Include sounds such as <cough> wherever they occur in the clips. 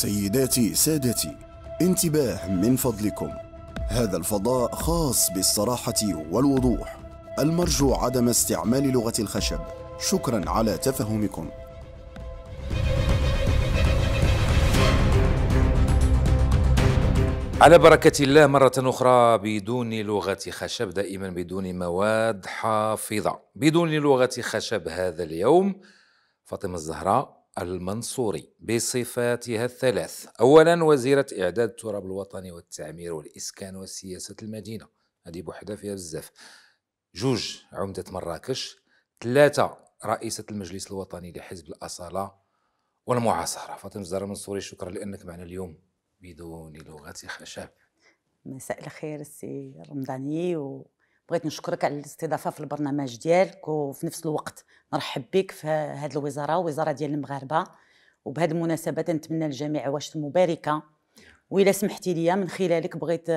سيداتي سادتي انتباه من فضلكم هذا الفضاء خاص بالصراحة والوضوح المرجو عدم استعمال لغة الخشب شكرا على تفهمكم على بركة الله مرة أخرى بدون لغة خشب دائما بدون مواد حافظة بدون لغة خشب هذا اليوم فاطمة الزهراء المنصوري بصفاتها الثلاث أولا وزيرة إعداد التراب الوطني والتعمير والإسكان وسياسة المدينة هذه بوحدها فيها بزاف جوج عمدة مراكش ثلاثة رئيسة المجلس الوطني لحزب الأصالة والمعاصرة فاطمة الزهراء منصوري شكرا لأنك معنا اليوم بدون لغة خشب مساء الخير سي رمضاني و بغيت نشكرك على الاستضافه في البرنامج ديالك وفي نفس الوقت نرحب بك في هذه الوزاره وزاره ديال المغاربه وبهذه المناسبه نتمنى للجميع عواشت مباركه وإلا سمحتي لي من خلالك بغيت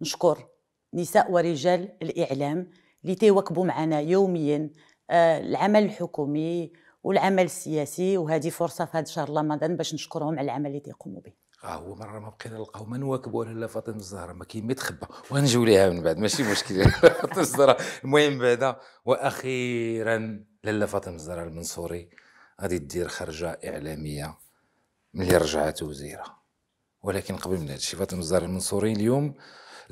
نشكر نساء ورجال الاعلام اللي تيواكبوا معنا يوميا آه، العمل الحكومي والعمل السياسي وهذه فرصه في هذا شهر رمضان باش نشكرهم على العمل اللي تيقوموا به هو مره ما بقينا نلقاو ما نواكبوا لا فاطمه الزهراء ما كاين ما تخبى ليها من بعد ماشي مشكل <laughs> فاطمه الزهراء المهم بعدا واخيرا لاله فاطمه الزهراء المنصوري غادي دير خرجه اعلاميه ملي رجعت وزيره ولكن قبل من هادشي فاطمه الزهراء المنصوري اليوم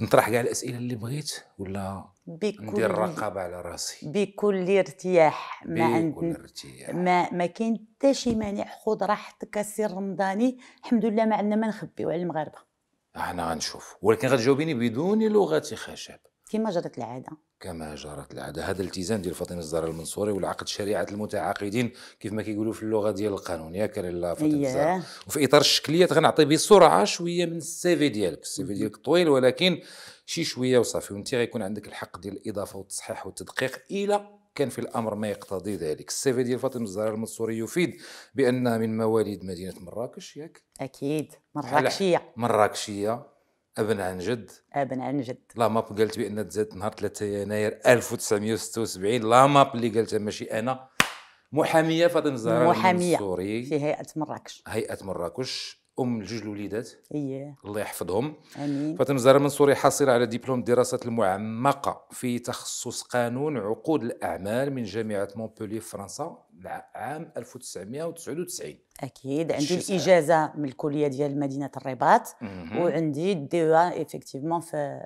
نطرح كاع الاسئله اللي بغيت ولا بكل ندير الرقابه على راسي بكل ارتياح ما عندنا ما ما كاين حتى شي مانع خذ راحتك السير رمضاني الحمد لله ما عندنا ما نخبيو على المغاربه انا غنشوف ولكن غتجاوبيني بدون لغه خشب كما جرت العاده كما جرت العاده هذا الالتزام ديال فاطمه الزهراء المنصوري والعقد شريعه المتعاقدين كيف ما كيقولوا في اللغه ديال القانون ياك لاله فاطمه الزهراء وفي اطار الشكليات غنعطي بسرعه شويه من السيفي ديالك السيفي ديالك طويل ولكن شي شويه وصافي وانت غيكون عندك الحق ديال الاضافه والتصحيح والتدقيق الى كان في الامر ما يقتضي ذلك السيفي ديال فاطمه الزهراء المنصوري يفيد بانها من مواليد مدينه مراكش ياك اكيد مراكشيه مراكشيه ابن عن جد ابن عن جد لا ماب قالت بان تزاد نهار 3 يناير 1976 لا ماب اللي قالتها ماشي انا محاميه فاطمه الزهراء محاميه في هيئه مراكش هيئه مراكش ام لجوج الوليدات اييه الله يحفظهم امين فاطمه الزهراء منصوري حاصله على دبلوم الدراسات المعمقه في تخصص قانون عقود الاعمال من جامعه مونبولي فرنسا عام 1999 اكيد عندي الاجازه من الكليه ديال مدينه الرباط مم. وعندي الديوا ايفيكتيفمون e في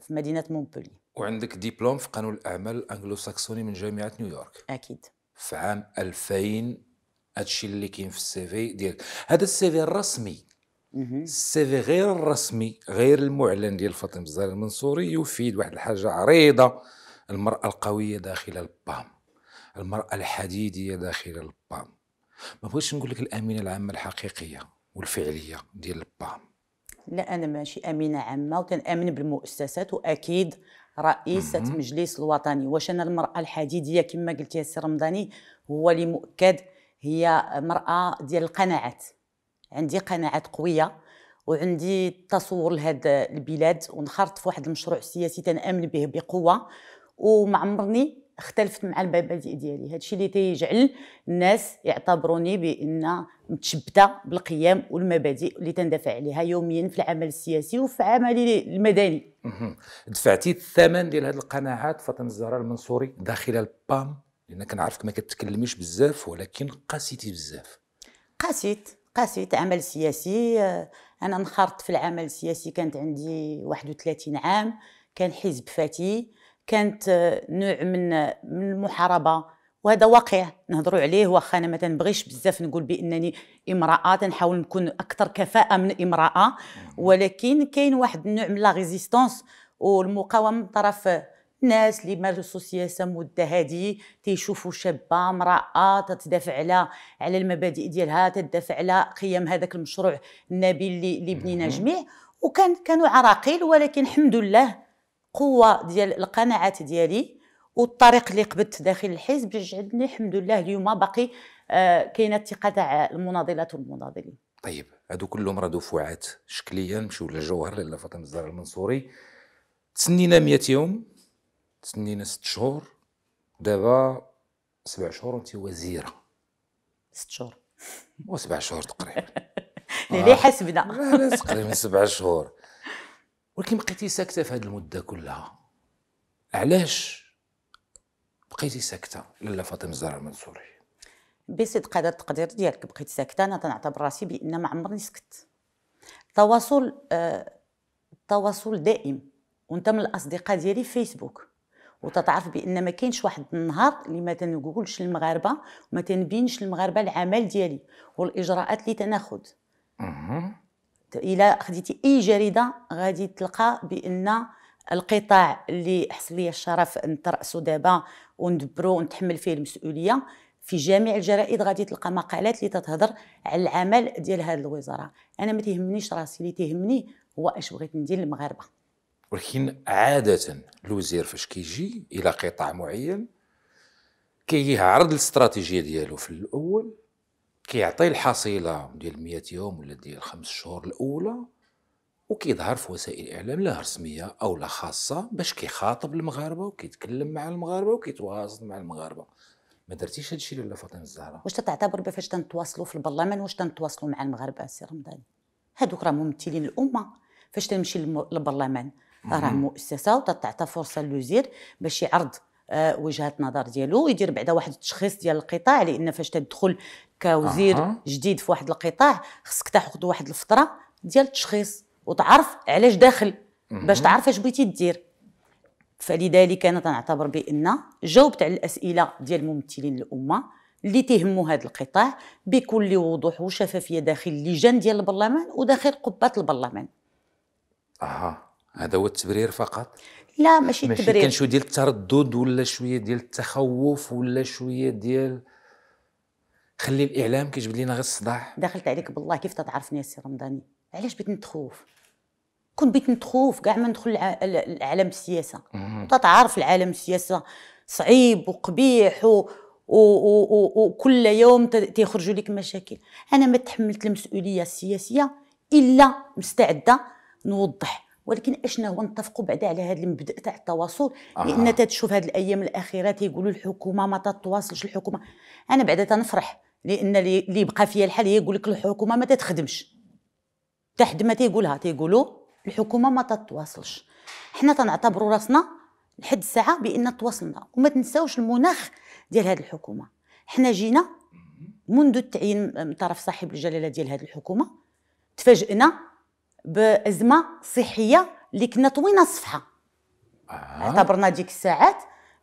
في مدينه مونبولي وعندك دبلوم في قانون الاعمال الانجلو ساكسوني من جامعه نيويورك اكيد في عام 2000 هادشي اللي كاين في السي في ديالك هذا السي في الرسمي السي في غير الرسمي غير المعلن ديال فاطمه الزهراء المنصوري يفيد واحد الحاجه عريضه المراه القويه داخل البام المراه الحديديه داخل البام ما بغيتش نقول لك الامينه العامه الحقيقيه والفعليه ديال البام لا انا ماشي امينه عامه وكنامن بالمؤسسات واكيد رئيسة مجلس الوطني واش انا المرأة الحديدية كما يا سي رمضاني هو اللي مؤكد هي مرأة ديال القناعات عندي قناعات قوية وعندي تصور لهذا البلاد ونخرط في واحد المشروع سياسي تنامن به بقوة وما عمرني اختلفت مع المبادئ ديالي هذا الشيء اللي تيجعل الناس يعتبروني بان متشبته بالقيم والمبادئ اللي تندفع عليها يوميا في العمل السياسي وفي عملي المدني دفعتي الثمن ديال هذه القناعات فاطمه الزهراء المنصوري داخل البام لان كنعرفك ما كتكلميش بزاف ولكن قاسيتي بزاف قاسيت قاسيت عمل سياسي آه، انا انخرطت في العمل السياسي كانت عندي 31 عام كان حزب فتي كانت آه، نوع من آه، من المحاربه وهذا واقع نهضروا عليه واخا انا ما تنبغيش بزاف نقول بانني امراه تنحاول نكون اكثر كفاءه من امراه ولكن كاين واحد النوع من لا ريزيستونس والمقاومه من طرف ناس اللي مارسوا السياسه مده هذه تيشوفوا شابه امراه تتدافع على على المبادئ ديالها تدافع على قيم هذاك المشروع النبيل اللي اللي بنينا جميع وكان كانوا عراقيل ولكن الحمد لله قوه ديال القناعات ديالي والطريق اللي قبلت داخل الحزب جعلني الحمد لله اليوم باقي آه كاينه الثقه تاع المناضلات والمناضلين طيب هادو كلهم راه دفعات شكليا مشيو للجوهر لاله فاطمه الزهراء المنصوري تسنينا 100 يوم تسنينا ست شهور دابا سبع شهور وانت وزيره ست شهور وسبع شهور تقريبا اللي <laughs> آه. حسبنا تقريبا سبع شهور ولكن بقيتي ساكته في هذه المده كلها علاش بقيتي ساكته لاله فاطمه الزهراء المنصوري بصدق هذا التقدير ديالك بقيت ساكته انا تنعتبر راسي بان ما عمرني سكت التواصل آه التواصل دائم وانت من الاصدقاء ديالي في فيسبوك وتتعرف بان ما كاينش واحد النهار اللي ما تنقولش للمغاربه وما تنبينش للمغاربه العمل ديالي والاجراءات اللي تناخذ الى خديتي اي جريده غادي تلقى بان القطاع اللي حصل لي الشرف نتراسو دابا وندبرو ونتحمل فيه المسؤوليه في جميع الجرائد غادي تلقى مقالات اللي تتهضر على العمل ديال هذه الوزاره انا ما تيهمنيش راسي اللي تيهمني هو اش بغيت ندير للمغاربه ولكن عادة الوزير فاش كيجي إلى قطاع معين كيعرض كي الاستراتيجية ديالو في الأول كيعطي الحصيلة ديال 100 يوم ولا ديال خمس شهور الأولى وكيظهر في وسائل الإعلام لا رسمية أو لا خاصة باش كيخاطب المغاربة وكيتكلم مع المغاربة وكيتواصل مع المغاربة ما درتيش هادشي لولا فاطمه الزهراء واش تتعتبر بفاش تنتواصلوا في البرلمان واش تنتواصلوا مع المغاربه سي رمضان هادوك راه ممثلين الامه فاش تنمشي للبرلمان راه مؤسسه وتعطى فرصه للوزير باش يعرض آه، وجهه نظر ديالو ويدير بعدا واحد التشخيص ديال القطاع لان فاش تدخل كوزير أه. جديد في واحد القطاع خصك تاخذ واحد الفتره ديال التشخيص وتعرف علاش داخل باش تعرف اش بغيتي دير فلذلك انا تنعتبر بان جاوبت على الاسئله ديال ممثلين الامه اللي تيهموا هذا القطاع بكل وضوح وشفافيه داخل اللجان ديال البرلمان وداخل قبه البرلمان. اها هذا هو التبرير فقط لا ماشي ماشي التبرير كان شويه ديال التردد ولا شويه ديال التخوف ولا شويه ديال خلي الاعلام كيجبد لينا غير الصداع دخلت عليك بالله كيف تتعرفني يا سي رمضاني علاش بغيت نتخوف كون بغيت نتخوف كاع ما ندخل لعالم السياسه تتعرف العالم السياسه صعيب وقبيح و... وكل يوم تيخرجوا لك مشاكل انا ما تحملت المسؤوليه السياسيه الا مستعده نوضح ولكن اشنا هو نتفقوا بعدا على هذا المبدا تاع التواصل آه. لان تتشوف هذه الايام الاخيره تيقولوا الحكومه ما تتواصلش الحكومه انا بعدا تنفرح لان اللي يبقى فيا الحال هي يقول لك الحكومه ما تتخدمش ما تيقولها تيقولوا الحكومه ما تتواصلش حنا تنعتبروا راسنا لحد الساعه بان تواصلنا وما تنساوش المناخ ديال هذه الحكومه حنا جينا منذ التعيين من طرف صاحب الجلاله ديال هذه الحكومه تفاجئنا بازمه صحيه اللي كنا طوينا الصفحه آه. اعتبرنا ديك الساعات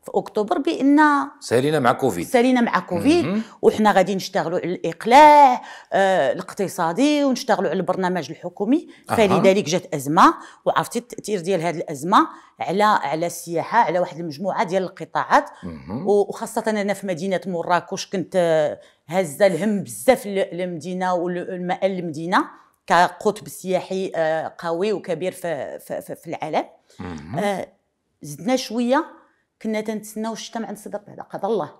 في اكتوبر بان سالينا مع كوفيد سالينا مع كوفيد م -م. وحنا غادي نشتغلوا على الاقلاع آه، الاقتصادي ونشتغلوا على البرنامج الحكومي أه. فلذلك جات ازمه وعرفتي التاثير ديال هذه الازمه على على السياحه على واحد المجموعه ديال القطاعات وخاصه انا في مدينه مراكش كنت هازه آه، الهم بزاف المدينه والمقال المدينه كقطب سياحي آه، قوي وكبير في, في, في العالم آه، زدنا شويه كنا تنتسناو الشتاء مع نصدق صدر قضاء الله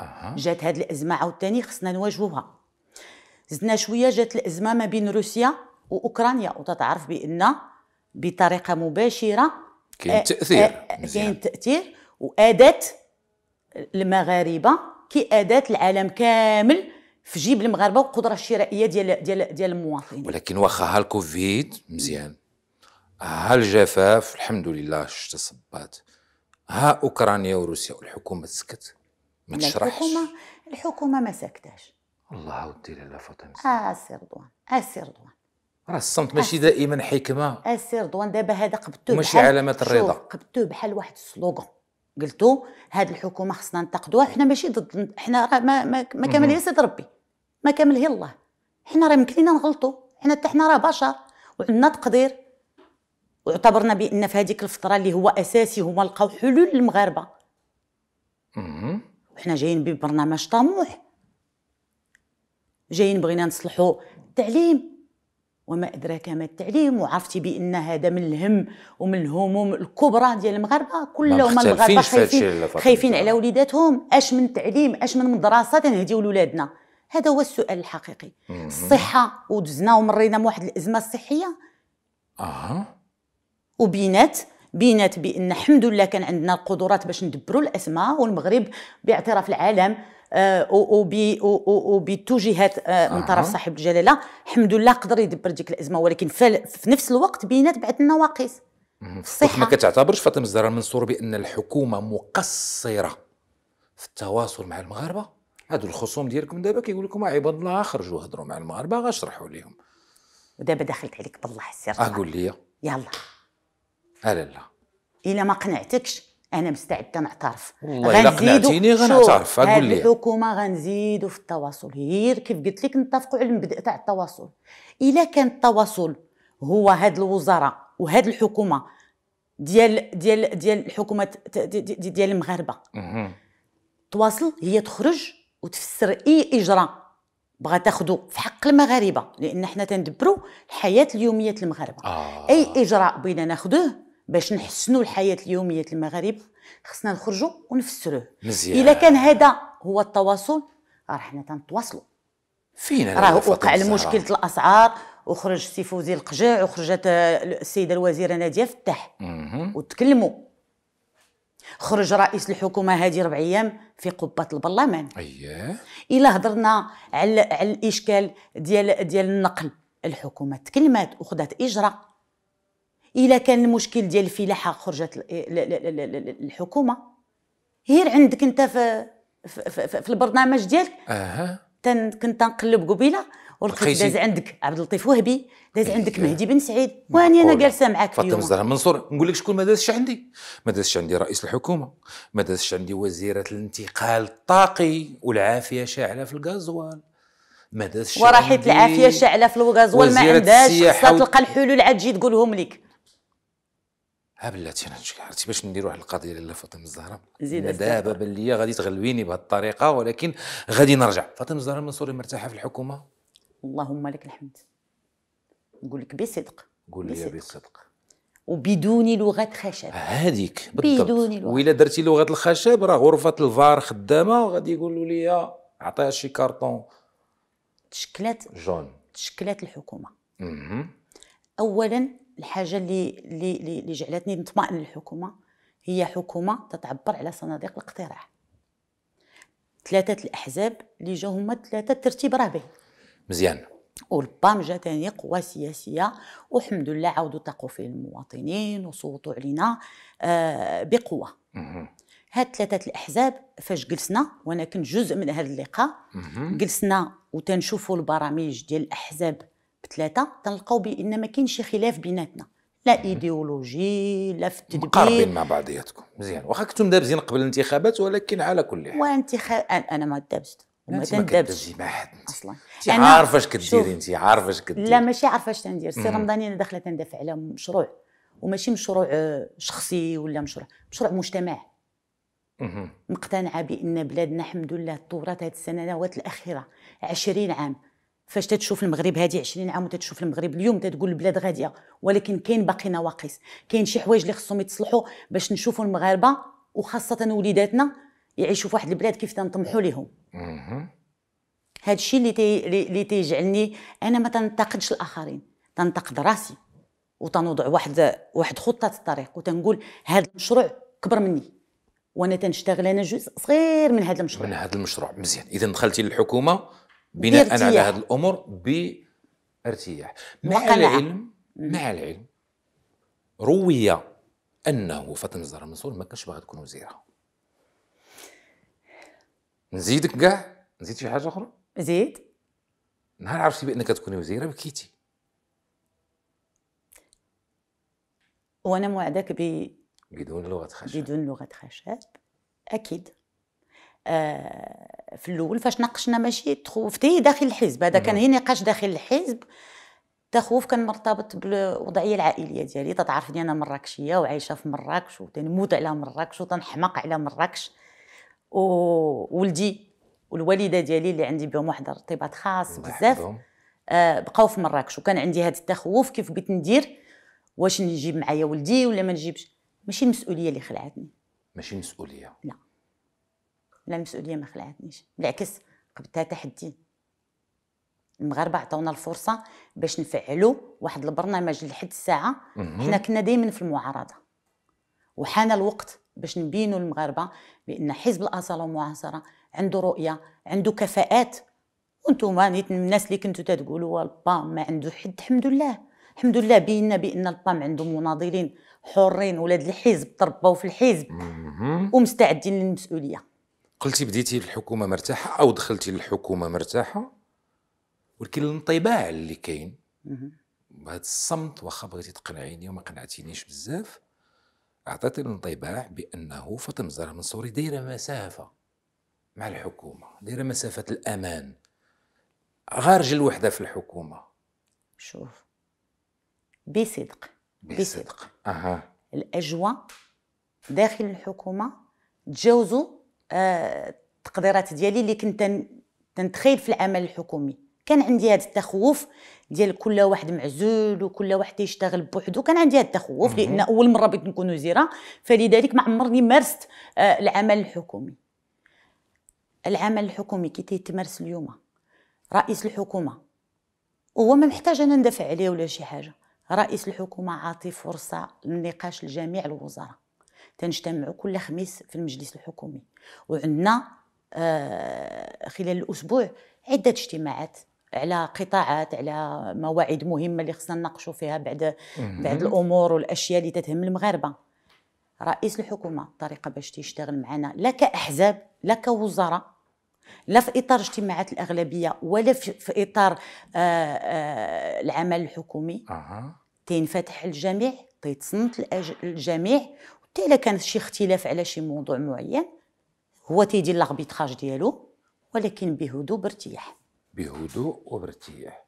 أه. جات هذه الازمه عاوتاني خصنا نواجهوها زدنا شويه جات الازمه ما بين روسيا واوكرانيا وتتعرف بان بطريقه مباشره كاين آه، تاثير كاين تاثير واداه المغاربه كاداه العالم كامل في جيب المغاربه والقدره الشرائيه ديال ديال ديال المواطنين ولكن واخا هالكوفيد مزيان ها الجفاف الحمد لله شتا صبات ها اوكرانيا وروسيا والحكومه تسكت ما تشرحش الحكومه الحكومه ما ساكتاش الله ودي لاله فاطمه اه السي رضوان سير رضوان راه الصمت ماشي دائما حكمه سير رضوان دابا هذا قبتو ماشي علامه الرضا قبتو بحال واحد السلوغون قلتو هاد الحكومه خصنا ننتقدوها حنا ماشي ضد حنا راه ما, ما, كامل يسد ربي ما كامل هي الله حنا راه يمكن لينا نغلطوا حنا حتى حنا راه بشر وعندنا تقدير واعتبرنا بان في هذيك الفتره اللي هو اساسي هما لقاو حلول للمغاربه وحنا جايين ببرنامج طموح جايين بغينا نصلحوا التعليم وما ادراك ما التعليم وعرفتي بان هذا من الهم ومن الهموم الكبرى ديال المغاربه كلهم المغاربه خايفين خايفين على وليداتهم اش من تعليم اش من مدرسه تنهديو لولادنا هذا هو السؤال الحقيقي الصحه ودزنا ومرينا واحد الازمه الصحيه اه وبينات بينات بان الحمد لله كان عندنا القدرات باش ندبروا الازمه والمغرب باعتراف العالم آه، وبتوجيهات آه، من آه. طرف صاحب الجلاله الحمد لله قدر يدبر ديك الازمه ولكن في نفس الوقت بينات بعد النواقص الصحه ما كتعتبرش فاطمه الزهراء المنصور بان الحكومه مقصره في التواصل مع المغاربه هادو الخصوم ديالكم دابا كيقول لكم عباد الله خرجوا هضروا مع المغاربه غاشرحوا لهم ودابا دخلت عليك بالله السر اه قول لي يلا آه، لا لا الا ما قنعتكش انا مستعده نعترف والله الا قنعتيني غنعترف آه، قول لي الحكومه غنزيدوا في التواصل غير كيف قلت لك نتفقوا على المبدا تاع التواصل الا كان التواصل هو هاد الوزراء وهاد الحكومه ديال ديال ديال الحكومه ديال المغاربه تواصل هي تخرج وتفسر اي اجراء بغا تاخذو في حق المغاربه لان حنا تندبروا الحياه اليوميه المغاربه آه. اي اجراء بغينا ناخذوه باش نحسنوا الحياه اليوميه المغاربه خصنا نخرجوا ونفسروه مزيان اذا كان هذا هو التواصل راه حنا تنتواصلوا فينا راه وقع المشكلة الاسعار وخرج سي فوزي القجع وخرجت السيده الوزيره ناديه فتح وتكلموا خرج رئيس الحكومه هذه ربع ايام في قبه البرلمان اييه الا هضرنا على على الاشكال ديال ديال النقل الحكومه تكلمات وخدات اجراء الا كان المشكل ديال الفلاحه خرجت الحكومه غير عندك انت في في, في, في البرنامج ديالك اها كنت نقلب قبيله ولقيت داز عندك عبد اللطيف وهبي داز إيه. عندك مهدي بن سعيد واني انا جالسه معاك اليوم فاطمه الزهراء منصور نقول لك شكون ما دازش عندي ما دازش عندي رئيس الحكومه ما دازش عندي وزيره الانتقال الطاقي والعافيه شاعله في الغازوال ما دازش وراحت العافيه شاعله في الغازوال ما عندهاش خاصها تلقى الحلول عاد تجي تقولهم لك ها بلاتي انا عرفتي باش ندير واحد القضيه لاله فاطمه الزهراء زيد دابا بان غادي تغلبيني بهالطريقه ولكن غادي نرجع فاطمه الزهراء منصوري مرتاحه في الحكومه اللهم لك الحمد نقول لك بصدق قول لي بصدق وبدون لغه خشب هذيك بالضبط بدون لغه وإلا درتي لغه الخشب راه غرفه الفار خدامه غادي يقولوا لي عطيها شي كارطون تشكلات جون تشكلات الحكومه مم. اولا الحاجه اللي اللي اللي جعلتني نطمئن للحكومه هي حكومه تتعبر على صناديق الاقتراع ثلاثه الاحزاب اللي جاو هما ثلاثه الترتيب راه باين مزيان والبامجة تاني قوى سياسية والحمد لله عاودوا تقوا فيه المواطنين وصوتوا علينا آه، بقوة هاد ثلاثة الأحزاب فاش جلسنا وأنا كنت جزء من هذا اللقاء جلسنا وتنشوفوا البرامج ديال الأحزاب بثلاثة تنلقاو بأن ما كاينش خلاف بيناتنا لا ايديولوجي لا في التدبير مقاربين مع بعضياتكم مزيان واخا كنتم دابزين قبل الانتخابات ولكن على كل حال وانتخاب انا ما دابزت وما تندبش اصلا انت عارفه اش كديري انت عارفه اش كديري لا ماشي عارفه اش تندير سي رمضاني انا داخله تندافع على مشروع وماشي مشروع آه، شخصي ولا مشروع مشروع مجتمع مقتنعه بان بلادنا الحمد لله تطورت هذه السنوات الاخيره 20 عام فاش تتشوف المغرب هذه 20 عام وتتشوف المغرب اليوم تتقول البلاد غاديه ولكن كاين باقي نواقص كاين شي حوايج اللي خصهم يتصلحوا باش نشوفوا المغاربه وخاصه وليداتنا يعيشوا في واحد البلاد كيف تنطمحوا ليهم هذا الشيء اللي تي اللي تيجعلني انا ما تنتقدش الاخرين تنتقد راسي وتنوضع واحد واحد خطه الطريق وتنقول هذا المشروع كبر مني وانا تنشتغل انا جزء صغير من هذا المشروع من هذا المشروع مزيان اذا دخلتي للحكومه بناء على هذه الامور بارتياح مع العلم مع العلم روي انه فاطمه الزهراء منصور ما كانش باغا تكون وزيره نزيدك كاع نزيد شي حاجه اخرى زيد نهار عرفتي بانك تكوني وزيره بكيتي وانا موعدك ب بدون لغه خشب بدون لغه خشب اكيد آه في الاول فاش ناقشنا ماشي تخوفتي داخل الحزب هذا كان هي نقاش داخل الحزب التخوف كان مرتبط بالوضعيه العائليه ديالي تتعرفني انا مراكشيه وعايشه في مراكش وتنموت على مراكش وتنحماق على مراكش وولدي والوالده ديالي اللي عندي بهم واحد الارتباط خاص بزاف آه بقاو في مراكش وكان عندي هذا التخوف كيف بغيت ندير واش نجيب معايا ولدي ولا ما نجيبش ماشي المسؤوليه اللي خلعتني ماشي مسؤوليه لا لا المسؤوليه ما خلعتنيش بالعكس قبلتها تحدي المغاربه عطاونا الفرصه باش نفعلوا واحد البرنامج لحد الساعه حنا كنا دائما في المعارضه وحان الوقت باش نبينوا المغاربه بان حزب الاصاله والمعاصره عنده رؤيه عنده كفاءات وانتم نيت الناس اللي كنتوا تقولوا البام ما عنده حد الحمد لله الحمد لله بينا بان البام عنده مناضلين حرين ولاد الحزب تربوا في الحزب ومستعدين للمسؤوليه قلتي بديتي الحكومه مرتاحه او دخلتي للحكومه مرتاحه ولكن الانطباع اللي كاين بهذا الصمت واخا بغيتي تقنعيني وما قنعتينيش بزاف أعطت الانطباع بأنه فاطمة الزهراء المنصوري دايرة مسافة مع الحكومة دايرة مسافة الأمان خارج الوحدة في الحكومة شوف بصدق بصدق أها الأجواء داخل الحكومة تجاوزوا آه التقديرات ديالي اللي كنت تنتخيل في العمل الحكومي كان عندي هذا التخوف ديال كل واحد معزول وكل واحد يشتغل بوحده كان عندي هذا التخوف لان اول مره بغيت نكون وزيره فلذلك ما عمرني مارست آه، العمل الحكومي العمل الحكومي كي تيتمارس اليوم رئيس الحكومه هو ما محتاج انا ندافع عليه ولا شي حاجه رئيس الحكومه عاطي فرصه للنقاش لجميع الوزراء تنجتمعوا كل خميس في المجلس الحكومي وعندنا آه خلال الاسبوع عده اجتماعات على قطاعات على مواعيد مهمه اللي خصنا نناقشوا فيها بعد بعد الامور والاشياء اللي تتهم المغاربه رئيس الحكومه الطريقه باش تيشتغل معنا لا كاحزاب لا كوزراء لا في اطار اجتماعات الاغلبيه ولا في اطار آآ آه، آآ آه، العمل الحكومي اها تينفتح الجميع تيتصنت الجميع حتى الا كان شي اختلاف على شي موضوع معين هو تيدير لاغبيتراج ديالو ولكن بهدوء بارتياح بهدوء وبارتياح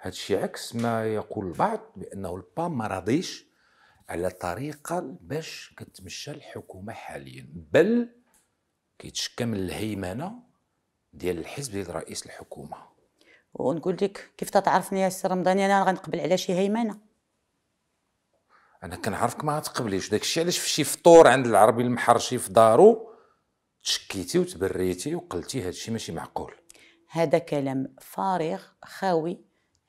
هادشي عكس ما يقول البعض بانه البام ما راضيش على طريقه باش كتمشى الحكومه حاليا بل كيتشكى من الهيمنه ديال الحزب ديال رئيس الحكومه ونقول لك كيف تتعرفني يا سي رمضاني انا غنقبل على شي هيمنه انا كنعرفك ما غتقبليش داكشي علاش في شي فطور عند العربي المحرشي في دارو تشكيتي وتبريتي وقلتي هادشي ماشي معقول هذا كلام فارغ خاوي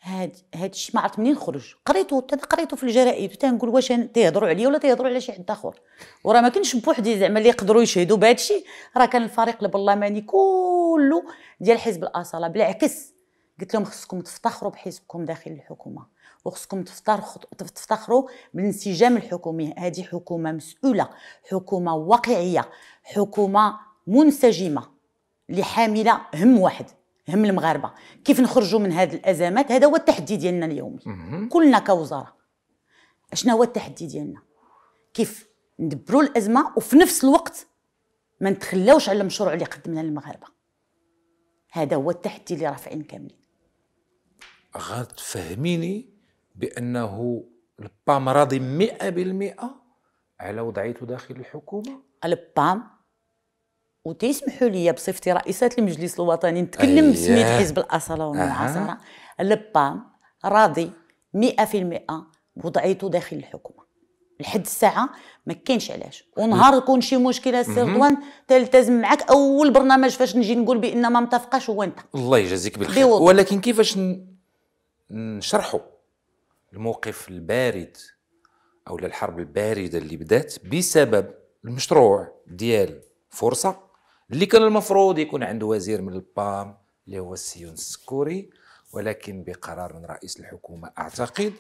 هاد هاد الشيء ما عرفت منين خرج قريته قريته في الجرائد تنقول واش تيهضروا عليا ولا تيهضروا على شي حد اخر وراه ما كنش بوحدي زعما اللي يقدروا يشهدوا بهذا الشيء راه كان الفريق البرلماني كله ديال حزب الاصاله بالعكس قلت لهم خصكم تفتخروا بحزبكم داخل الحكومه وخصكم تفتخروا بالانسجام الحكومي هذه حكومه مسؤوله حكومه واقعيه حكومه منسجمه اللي حامله هم واحد هم المغاربه كيف نخرجوا من هذه الازمات هذا هو التحدي ديالنا اليوم كلنا كوزاره اشنا هو التحدي ديالنا كيف ندبروا الازمه وفي نفس الوقت ما نتخلاوش على المشروع اللي قدمنا للمغاربه هذا هو التحدي اللي رافعين كاملين غتفهميني بانه البام راضي 100% على وضعيته داخل الحكومه البام وتيسمحوا لي بصفتي رئيسة المجلس الوطني نتكلم أيه. بسمية حزب الأصالة والمعاصرة أه. لبام راضي 100% بوضعيته داخل الحكومة لحد الساعة ما كاينش علاش ونهار يكون شي مشكلة سي رضوان تلتزم معك أول برنامج فاش نجي نقول بأن ما متفقاش هو أنت الله يجازيك بالخير ولكن كيفاش نشرحوا الموقف البارد أو الحرب الباردة اللي بدات بسبب المشروع ديال فرصة اللي كان المفروض يكون عنده وزير من البام اللي هو السيون السكوري ولكن بقرار من رئيس الحكومة أعتقد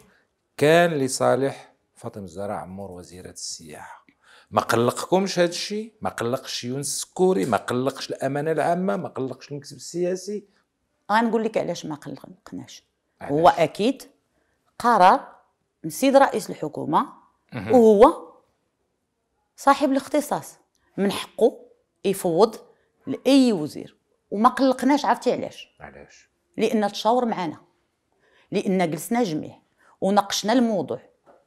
كان لصالح فاطمة الزهراء عمور وزيرة السياحة ما قلقكمش هذا الشيء ما قلقش يونس السكوري ما قلقش الأمانة العامة ما قلقش المكتب السياسي غنقول لك علاش ما قلقناش هو أكيد قرار من سيد رئيس الحكومة وهو صاحب الاختصاص من حقه يفوض لاي وزير وما قلقناش عرفتي علاش علاش لان تشاور معنا لان جلسنا جميع وناقشنا الموضوع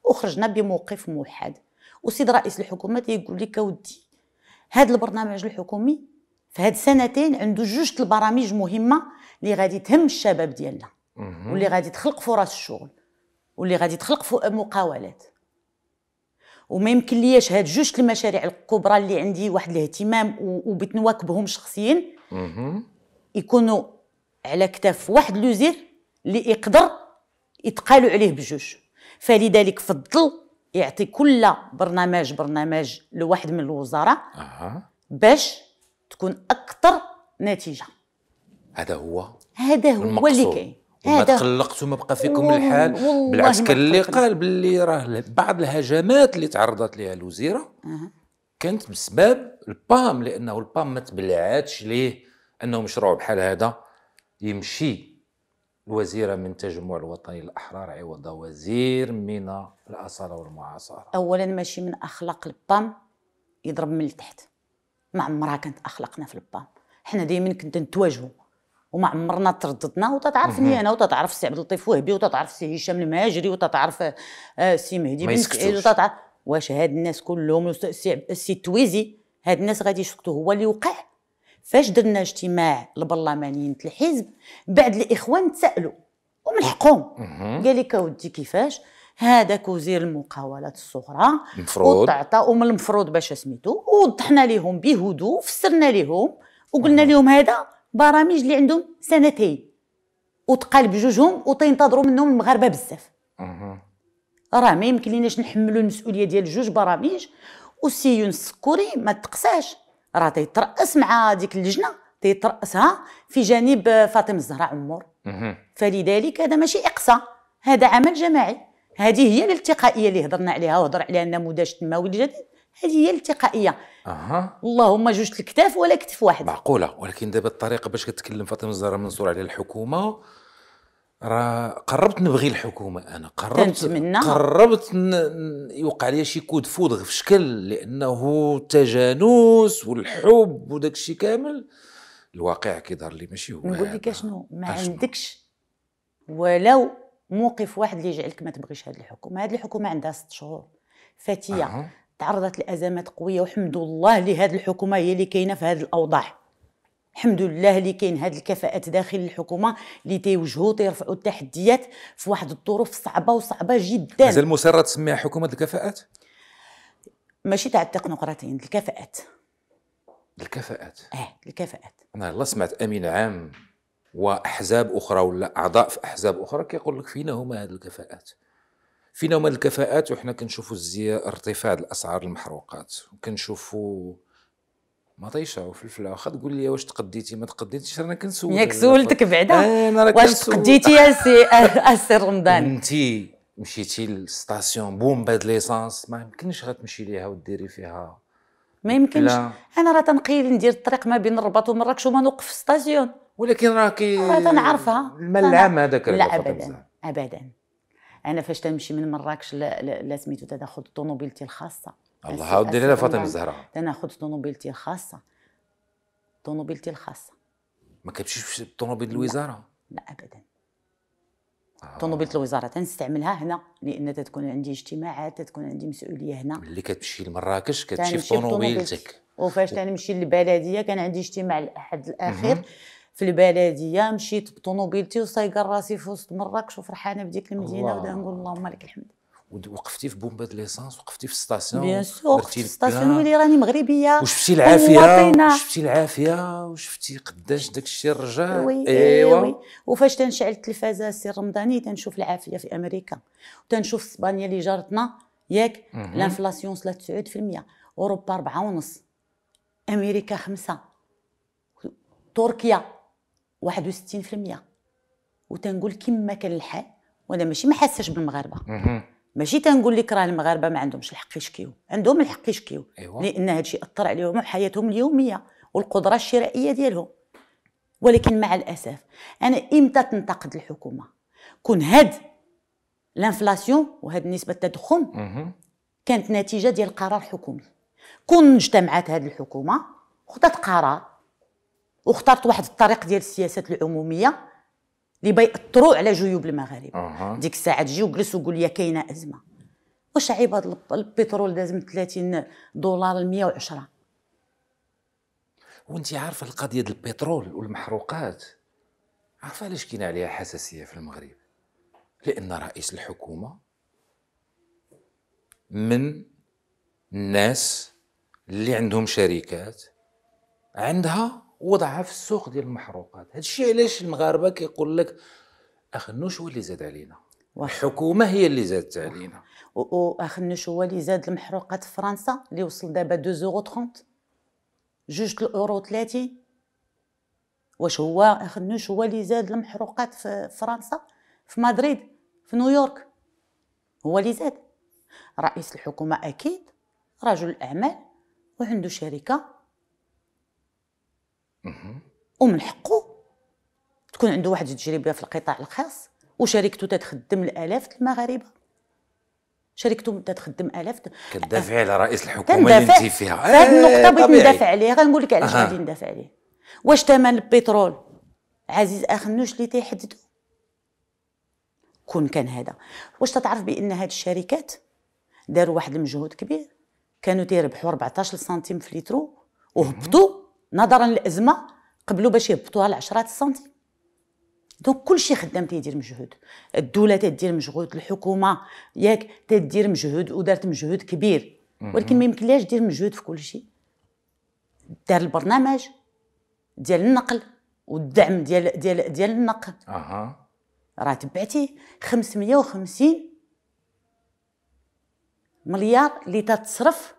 وخرجنا بموقف موحد وسيد رئيس الحكومه تيقول لك اودي هذا البرنامج الحكومي في هاد السنتين عنده جوج البرامج مهمه اللي غادي تهم الشباب ديالنا واللي غادي تخلق فرص الشغل واللي غادي تخلق مقاولات وما يمكن ليش هاد جوج المشاريع الكبرى اللي عندي واحد الاهتمام وبتنواكبهم شخصيا يكونوا على كتاف واحد لوزير اللي يقدر يتقالوا عليه بجوج فلذلك فضل يعطي كل برنامج برنامج لواحد من الوزراء باش تكون اكثر نتيجه هذا هو هذا هو المقصود. اللي كاين ما تقلقت وما بقى فيكم الحال بالعكس كان اللي قال باللي راه بعض الهجمات اللي تعرضت لها الوزيره كانت بسبب البام لانه البام ما تبلعاتش ليه انه مشروع بحال هذا يمشي الوزيرة من تجمع الوطني الأحرار عوض وزير من الأصالة والمعاصرة أولا ماشي من أخلاق البام يضرب من التحت ما عمرها كانت أخلاقنا في البام حنا دايما كنت نتواجهوا وما عمرنا ترددنا وتتعرفني انا وتتعرف سي عبد اللطيف وهبي وتتعرف سي هشام المهاجري وتتعرف آه، سي مهدي بن سعيد وتتعرف واش هاد الناس كلهم سي تويزي هاد الناس غادي يسكتوا هو اللي وقع فاش درنا اجتماع البرلمانيين الحزب بعد الاخوان تسالوا ومن حقهم قال لك اودي كيفاش هذاك وزير المقاولات الصغرى المفروض وتعطى ومن المفروض باش سميتو ووضحنا لهم بهدوء فسرنا لهم وقلنا لهم هذا برامج اللي عندهم سنتين وتقال بجوجهم وتنتظروا منهم المغاربه بزاف راه ما يمكن نحملوا المسؤوليه ديال جوج برامج يونس كوري ما تقساش راه تيترأس مع ديك اللجنه تيترأسها في جانب فاطمه الزهراء عمر فلذلك هذا ماشي اقصاء هذا عمل جماعي هذه هي الالتقائيه اللي هضرنا عليها وهضر عليها النموذج التنموي الجديد هذه هي التقائيه اها اللهم جوج الكتاف ولا كتف واحد معقوله ولكن دابا الطريقه باش كتكلم فاطمه الزهراء منصور على الحكومه راه قربت نبغي الحكومه انا قربت قربت يوقع لي شي كود فودغ في شكل لانه التجانس والحب وداك الشيء كامل الواقع كيظهر لي ماشي هو نقول لك اشنو ما عندكش ولو موقف واحد اللي يجعلك ما تبغيش هذه الحكومه هذه الحكومه عندها ست شهور فتيه أه. تعرضت لازمات قويه وحمد الله لهذه الحكومه هي اللي كاينه في هذه الاوضاع الحمد لله اللي كاين هذه الكفاءات داخل الحكومه اللي تيوجهوا تيرفعوا التحديات في واحد الظروف صعبه وصعبه جدا مازال مسرة تسميها حكومه الكفاءات ماشي تاع التقنقراطيين الكفاءات الكفاءات اه الكفاءات انا الله سمعت امين عام واحزاب اخرى ولا اعضاء في احزاب اخرى كيقول لك فينا هما هذه الكفاءات في نوع من الكفاءات وحنا كنشوفوا ارتفاع الاسعار المحروقات وكنشوفوا مطيشه وفلفله واخا تقول لي واش تقديتي ما تقديتيش رانا كنسول ياك سولتك بعدا آه، واش تقديتي يا سي السي آه، آه، رمضان انت مشيتي للستاسيون بوم د ليسانس ما يمكنش غتمشي ليها وديري فيها ما يمكنش انا راه تنقيل ندير الطريق ما بين الرباط ومراكش وما نوقف في ستاسيون ولكن راه كي راه تنعرفها الملعب هذاك لا ابدا ابدا انا فاش تمشي من مراكش لا سميتو طوموبيلتي الخاصه الله عاود ديري لها فاطمه الزهراء تناخذ طوموبيلتي الخاصه طوموبيلتي الخاصه ما كتمشيش طوموبيل الوزاره لا, لا ابدا طوموبيله آه. الوزاره تنستعملها هنا لان تتكون عندي اجتماعات تتكون عندي مسؤوليه هنا ملي كتمشي لمراكش كتمشي طوموبيلتك وفاش تنمشي للبلديه كان عندي اجتماع الاحد الاخير في البلديه مشيت بطوموبيلتي وصايقه راسي في وسط مراكش وفرحانه بديك المدينه وبدا نقول اللهم لك الحمد وقفتي في بومبا ليسانس وقفتي في ستاسيون بيان سور في ستاسيون ولي راني مغربيه وشفتي العافيه وشفتي العافيه وشفتي قداش داك الشيء رجع وي ايوا وي. وفاش تنشعل التلفازه السي رمضاني تنشوف العافيه في امريكا وتنشوف اسبانيا اللي جارتنا ياك لانفلاسيون صلات 9% اوروبا 4 ونص امريكا 5 تركيا 61% وتنقول كما كان الحال وانا ماشي ما حاساش بالمغاربه ماشي تنقول لك راه المغاربه ما عندهمش الحق يشكيو عندهم الحق يشكيو أيوة. لان هذا الشيء اثر عليهم حياتهم اليوميه والقدره الشرائيه ديالهم ولكن مع الاسف انا امتى تنتقد الحكومه كون هاد الانفلاسيون وهاد نسبه التضخم كانت نتيجه ديال قرار حكومي كون اجتمعت هاد الحكومه وخدات قرار واختارت واحد الطريق ديال السياسات العموميه اللي بيأثروا على جيوب المغاربه أه. ديك الساعه تجي وجلس وقول لي كاينه ازمه واش عيب هذا البترول داز من 30 دولار ل 110 وانت عارفه القضيه ديال البترول والمحروقات عارفه علاش كاينه عليها حساسيه في المغرب لان رئيس الحكومه من الناس اللي عندهم شركات عندها وضعها في السوق ديال المحروقات هذا الشيء علاش المغاربه كيقول لك اخ النوش هو اللي زاد علينا الحكومه هي اللي زادت علينا واخ النوش هو اللي زاد المحروقات في فرنسا اللي وصل دابا 2 اورو 30 جوج الاورو 30 واش هو اخ النوش هو اللي زاد المحروقات في فرنسا في مدريد في نيويورك هو اللي زاد رئيس الحكومه اكيد رجل اعمال وعنده شركه ومن حقه تكون عنده واحد التجربه في القطاع الخاص وشركته تتخدم الالاف المغاربه شركته تتخدم الاف كدافع على رئيس الحكومه اللي انت فيها هذه النقطه إيه، بغيت ندافع عليها غنقول لك علاش غادي ندافع عليه واش ثمن البترول عزيز اخنوش اللي تيحددو كون كان هذا واش تتعرف بان هاد الشركات داروا واحد المجهود كبير كانوا تيربحوا 14 سنتيم في ليترو وهبطوا نظرا للازمه قبلوا باش يهبطوها ل 10 سنتيم دونك كلشي خدام تيدير مجهود الدوله تدير مجهود الحكومه ياك تدير مجهود ودارت مجهود كبير ولكن ما يمكنلاش دير مجهود في كلشي دار البرنامج ديال النقل والدعم ديال ديال ديال النقل اها راه تبعتي 550 مليار اللي تتصرف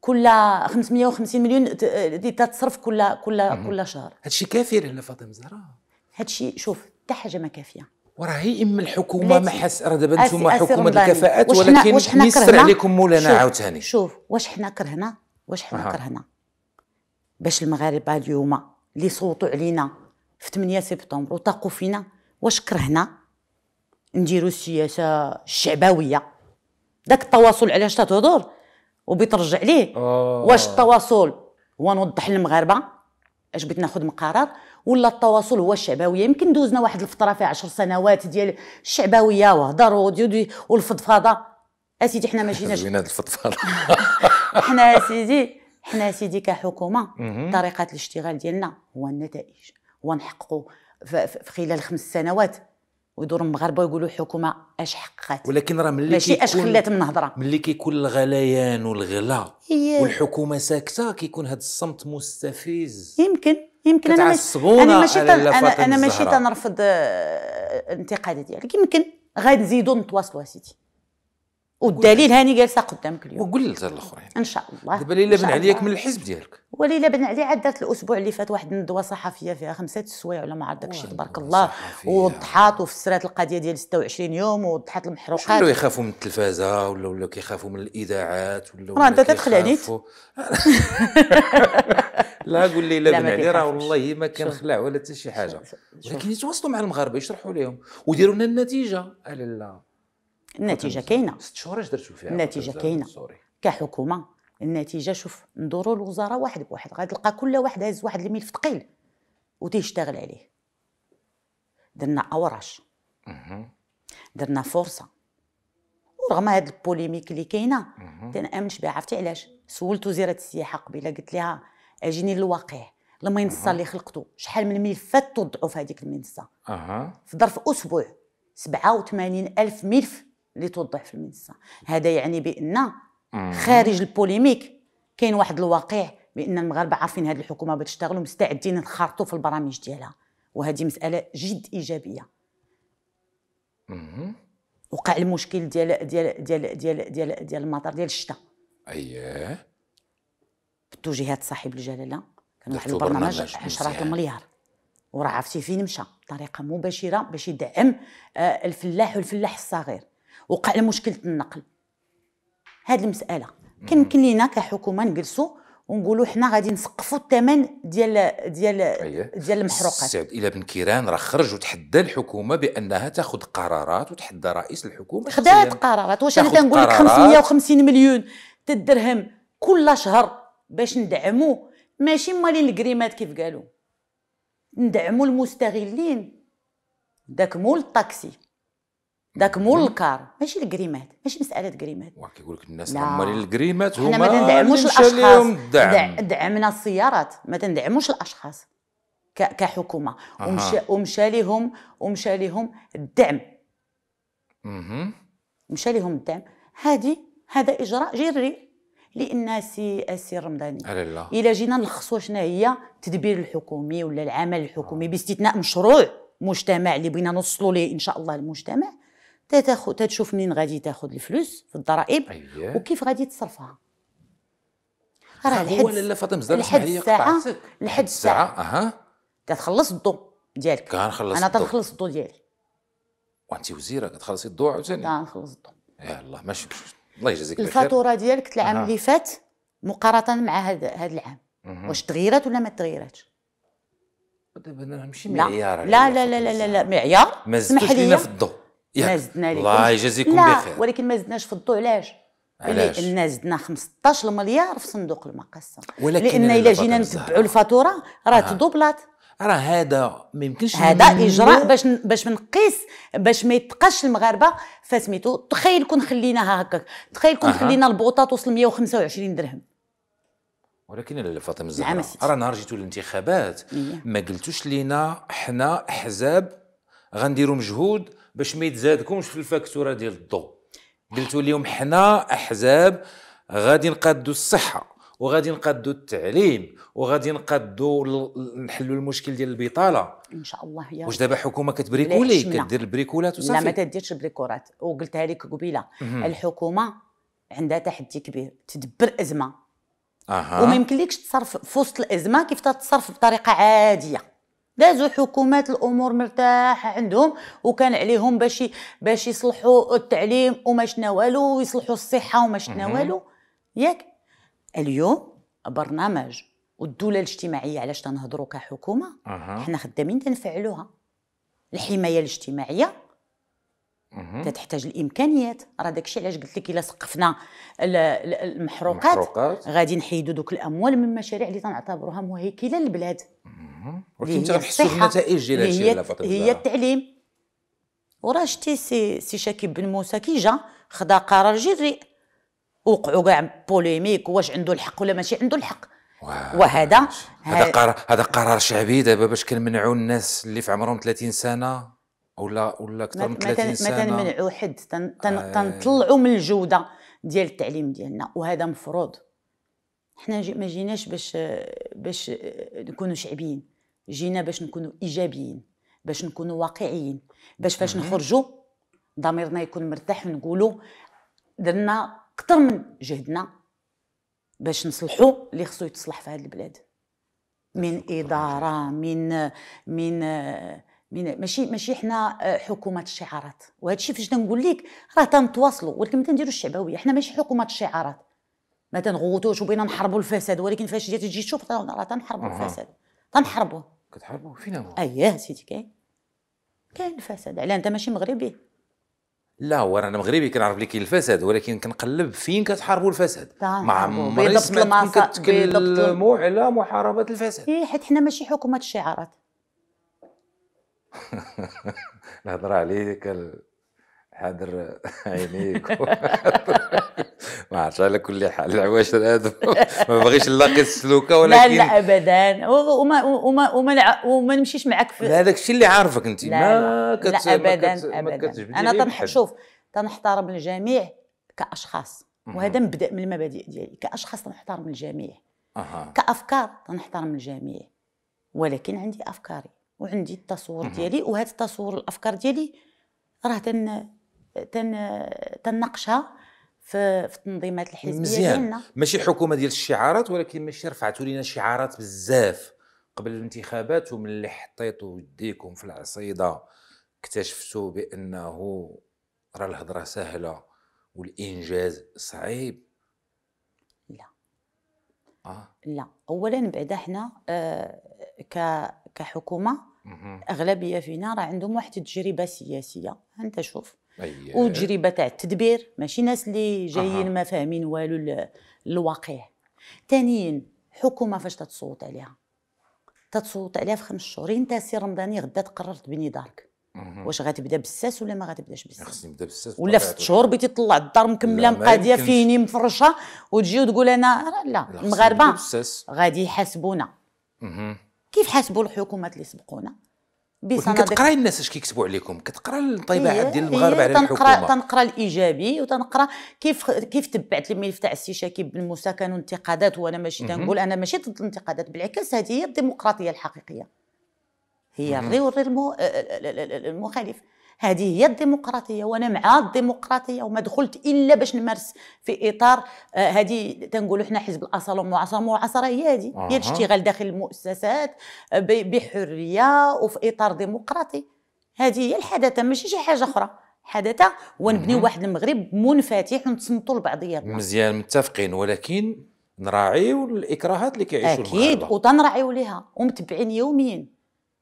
كل 550 مليون تتصرف كل كل كل شهر هادشي كافي لاله فاطمه زهراء هادشي شوف حتى حاجه ما كافيه وراه هي اما الحكومه ما حس راه دابا نتوما حكومه الكفاءات ولكن يسر عليكم مولانا عاوتاني شوف واش حنا كرهنا واش حنا كرهنا باش المغاربه اليوم اللي صوتوا علينا في 8 سبتمبر وطاقوا فينا واش كرهنا نديروا السياسه الشعبويه داك التواصل علاش تتهضر وبترجع ليه آه. واش التواصل هو نوضح للمغاربه اش بغيت ناخذ من قرار ولا التواصل هو الشعبويه يمكن دوزنا واحد الفتره فيها 10 سنوات ديال الشعبويه وهضر والفضفاضه اسيدي حنا ماشيناش وين هاد الفضفاضه <laughs> حنا اسيدي حنا سيدي كحكومه طريقه الاشتغال ديالنا هو النتائج ونحققوا في خلال خمس سنوات ويدوروا المغاربه ويقولوا الحكومه اش حققت ولكن راه ملي ماشي اش خلات من الهضره ملي كيكون الغليان والغلا إيه. والحكومه ساكته كيكون هذا الصمت مستفز يمكن يمكن انا انا ماشي انا انا ماشي تنرفض آه، الانتقاد ديالك يمكن غادي نزيدوا نتواصلوا سيدي والدليل هاني جالسه قدامك اليوم وقول الاخرين ان شاء الله دابا ليلى بن عليك من الحزب ديالك وليلى بن علي عاد الاسبوع اللي فات واحد الندوه صحفيه فيها خمسه السوايع ولا ما عرفت داكشي تبارك الله ووضحات وفسرات القضيه ديال 26 يوم ووضحات المحروقات شنو يخافوا من التلفازه ولا ولا كيخافوا من الاذاعات ولا ولا انت تدخل عليك يعني. <laughs> لا قول لي لا بن علي راه والله ما كنخلع ولا حتى شي حاجه ولكن يتواصلوا مع المغاربه يشرحوا لهم وديروا لنا النتيجه آه لا النتيجه كاينه ست شهور اش درتو فيها النتيجه كاينه كحكومه النتيجه شوف ندورو الوزاره واحد بواحد غتلقى كل واحد هاز واحد الملف ثقيل وتيشتغل عليه درنا اوراش درنا فرصه ورغم هاد البوليميك اللي كاينه تنامنش بها عرفتي علاش سولت وزيره السياحه قبيله قلت لها اجيني للواقع المنصه اللي خلقتو شحال من الملفات توضعوا في هذيك المنصه في ظرف اسبوع 87 الف ملف اللي توضح في المنصه هذا يعني بان خارج البوليميك كاين واحد الواقع بان المغاربه عارفين هذه الحكومه بتشتغل ومستعدين نخرطوا في البرامج ديالها وهذه مساله جد ايجابيه وقع المشكل ديال ديال ديال ديال ديال ديال المطر ديال الشتاء اييه بتوجيهات صاحب الجلاله كان واحد البرنامج 10 المليار وراه عرفتي فين مشى بطريقه مباشره باش يدعم آه، الفلاح والفلاح الصغير وقع على مشكله النقل هذه المساله كان يمكن لينا كحكومه نجلسوا ونقولوا حنا غادي نسقفوا الثمن ديال ديال أيه. ديال المحروقات سعد الى بن كيران راه خرج وتحدى الحكومه بانها تاخذ قرارات وتحدى رئيس الحكومه خدات قرارات واش انا تنقول لك 550 مليون تدرهم كل شهر باش ندعموا ماشي مالين الكريمات كيف قالوا ندعموا المستغلين داك مول الطاكسي داك مول الكار ماشي الكريمات ماشي مساله كريمات كيقول لك الناس عمالين الكريمات هما ما تندعموش الاشخاص دعمنا السيارات ما تندعموش الاشخاص كحكومه أه. ومشى ومشى لهم ومشى لهم الدعم اها مشى لهم الدعم هذه هذا اجراء جري لان سي سي الرمضاني الا جينا نلخصوا شنو هي التدبير الحكومي ولا العمل الحكومي آه. باستثناء مشروع مجتمع اللي بغينا نوصلوا ليه ان شاء الله المجتمع تاخذ تشوف منين غادي تاخذ الفلوس في الضرائب أيه. وكيف غادي تصرفها راه لحد هو لا فاطمه زدار لحد الساعه لحد الساعه اها كتخلص الضو ديالك كنخلص انا تنخلص الضو ديالي وانت وزيره كتخلصي الضو عاوتاني كنخلص الضو يا الله ماشي الله يجازيك الخير الفاتوره ديالك العام اللي فات مقارنه مع هذا هذا العام واش تغيرات ولا ما تغيراتش دابا انا ماشي معيار لا لا لا لا لا, معيار ما زدتش لينا في الضو يعني. ما زدنا الله يجازيكم بخير ولكن ما زدناش في الضوء علاش علاش لان زدنا 15 مليار في صندوق المقاصه ولكن لان الا جينا نتبعوا الفاتوره راه آه. تدوبلات راه هذا ما يمكنش هذا اجراء باش باش نقيس باش ما يتقاش المغاربه فسميتو تخيل كون خليناها هكاك تخيل كون أه. خلينا البوطه توصل 125 درهم ولكن لا فاطمه الزهراء نعم راه نهار جيتو الانتخابات إيه. ما قلتوش لينا حنا احزاب غنديروا مجهود باش ما يتزادكمش في الفاكتوره ديال الضوء قلتوا لهم حنا احزاب غادي نقادوا الصحه وغادي نقادوا التعليم وغادي نقادوا نحلوا المشكل ديال البطاله ان شاء الله يا واش دابا الحكومه كتبريكولي كدير البريكولات وصافي لا ما تديرش البريكولات وقلتها لك قبيله الحكومه عندها تحدي كبير تدبر ازمه اها وما يمكنلكش تصرف في وسط الازمه كيف تتصرف بطريقه عاديه دازوا حكومات الامور مرتاحه عندهم وكان عليهم باش باش يصلحوا التعليم وما شنا والو ويصلحوا الصحه وما شنا والو ياك اليوم برنامج والدوله الاجتماعيه علاش تنهضروا كحكومه أه. حنا خدامين تنفعلوها الحمايه الاجتماعيه تحتاج الامكانيات راه داكشي علاش قلت لك الا سقفنا المحروقات, المحروقات. غادي نحيدوا دوك الاموال من مشاريع اللي تنعتبروها مهيكله للبلاد ولكن تنحسوا النتائج ديال هادشي هي التعليم وراه شتي سي سي شاكيب بن موسى كي جا خدا قرار جريء وقعوا كاع بوليميك واش عنده الحق ولا ماشي عنده الحق وهذا هذا قرار هذا قرار شعبي دابا باش كنمنعوا الناس اللي في عمرهم 30 سنه ولا ولا اكثر من 30 سنه ما تنمنعوا آه. حد تنطلعوا من الجوده ديال التعليم ديالنا وهذا مفروض حنا ما جيناش باش باش نكونوا شعبيين جينا باش نكونوا ايجابيين باش نكونوا واقعيين باش فاش نخرجوا ضميرنا يكون مرتاح ونقولوا درنا اكثر من جهدنا باش نصلحوا اللي خصو يتصلح في هذه البلاد من اداره من من من ماشي ماشي حنا آه، حكومه الشعارات وهذا الشيء فاش نقول لك راه تنتواصلوا ولكن ما تنديروش الشعبويه حنا ماشي حكومه الشعارات ما تنغوتوش وبينا نحاربوا الفساد ولكن فاش جات تجي تشوف راه تنحاربوا الفساد تنحربوا كتحربوا فينا هو؟ اييه سيدي كاين كاين الفساد علاه انت ماشي مغربي لا هو انا مغربي كنعرف لي كاين الفساد ولكن كنقلب فين كتحاربوا الفساد ما عمري سمعت كتكلموا على محاربه الفساد اي حيت حنا ماشي حكومه الشعارات الهضره <laughs> عليك حاضر عينيك ما عرفتش على كل حال العواشر هذا ما بغيش نلاقي السلوكه ولا لا لا ابدا وما وما وما, وما نمشيش معك في هذاك الشيء اللي عارفك انت لا ما لا, كت... لا ابدا ما كت... ابدا ما انا تنح... شوف تنحترم الجميع كاشخاص وهذا مبدا من المبادئ ديالي كاشخاص تنحترم الجميع أه. كافكار تنحترم الجميع ولكن عندي افكاري وعندي التصور ديالي وهذا التصور الافكار ديالي راه تن تناقشها في في التنظيمات الحزبيه مزيان ماشي حكومه ديال الشعارات ولكن ماشي رفعتوا لنا شعارات بزاف قبل الانتخابات وملي حطيتوا يديكم في العصيده اكتشفتوا بانه راه الهضره سهله والانجاز صعيب لا آه. لا اولا بعدا حنا آه كحكومه اغلبيه فينا راه عندهم واحد التجربه سياسيه انت شوف أيه. وتجربه تاع التدبير ماشي ناس اللي جايين أه. ما فاهمين والو الواقع ثانيا حكومه فاش تتصوت عليها تتصوت عليها في خمس شهور انت سي رمضاني غدا تقرر تبني دارك واش غتبدا بالساس ولا ما غتبداش بالساس خصني نبدا بالساس ولا في ست شهور بغيتي تطلع الدار مكمله مقاديه فيني مفرشه وتجي وتقول انا لا المغاربه غادي يحاسبونا كيف حاسبوا الحكومات اللي سبقونا بصناديق كتقرا الناس اش كيكتبوا عليكم كتقرا الانطباعات إيه، ديال إيه، المغاربه على الحكومه تنقرا الايجابي وتنقرا كيف كيف تبعت الملف تاع السي شاكيب موسى كانوا انتقادات وانا ماشي تنقول انا ماشي ضد الانتقادات بالعكس هذه هي الديمقراطيه الحقيقيه هي الري والري آه، آه، آه، المخالف هذه هي الديمقراطيه وانا مع الديمقراطيه وما دخلت الا باش نمارس في اطار آه، هذه تنقولوا حنا حزب الاصل والمعاصره المعاصره هي هذه هي الاشتغال داخل المؤسسات آه، بحريه وفي اطار ديمقراطي هذه هي الحداثه ماشي شي حاجه اخرى ونبني ونبنيو واحد المغرب منفتح ونتصنتوا لبعضياتنا مزيان متفقين ولكن نراعيو الاكراهات اللي كيعيشوا اكيد وتنراعيو ليها ومتبعين يوميا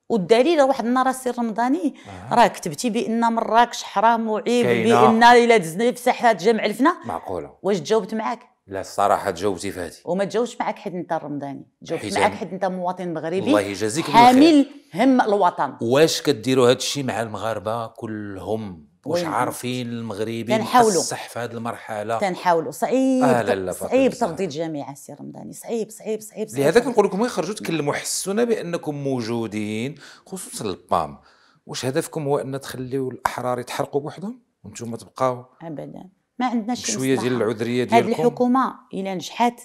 والدليل واحد النهار السي الرمضاني آه. راه كتبتي بان مراكش حرام وعيب بان الا دزنا في ساحه جمع الفنا معقوله واش تجاوبت معاك لا الصراحه تجاوبتي في وما تجاوبتش معاك حيت انت رمضاني تجاوبت معاك حيت انت مواطن مغربي الله يجازيك حامل هم الوطن واش كديروا هذا الشيء مع المغاربه كلهم واش عارفين المغربي صح في هذه المرحله تنحاولوا صعيب آه صعيب ترضي الجميع السي رمضاني صعيب صعيب صعيب, صعيب لهذا كنقول لكم خرجوا تكلموا حسونا بانكم موجودين خصوصا البام واش هدفكم هو ان تخليوا الاحرار يتحرقوا بوحدهم وانتم تبقاو ابدا ما عندناش شويه ديال العذريه ديالكم هذه الحكومه الا نجحت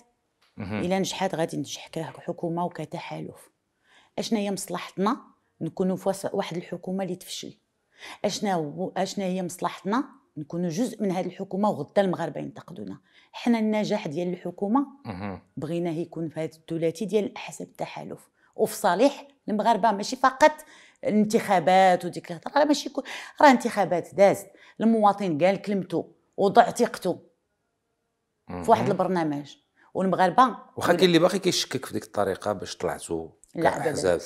الا نجحت غادي تنجح كحكومه وكتحالف اشنا هي مصلحتنا نكونوا في واحد الحكومه اللي تفشل اشنا اشنا هي مصلحتنا نكونوا جزء من هذه الحكومه وغدا المغاربه ينتقدونا حنا النجاح ديال الحكومه بغيناه يكون في هذا الثلاثي ديال حسب التحالف وفي صالح المغاربه ماشي فقط الانتخابات وديك الهضره راه ماشي راه انتخابات دازت المواطن قال كلمته وضع ثقته في واحد البرنامج والمغاربه واخا كاين اللي باقي كيشكك في ديك الطريقه باش طلعتوا لا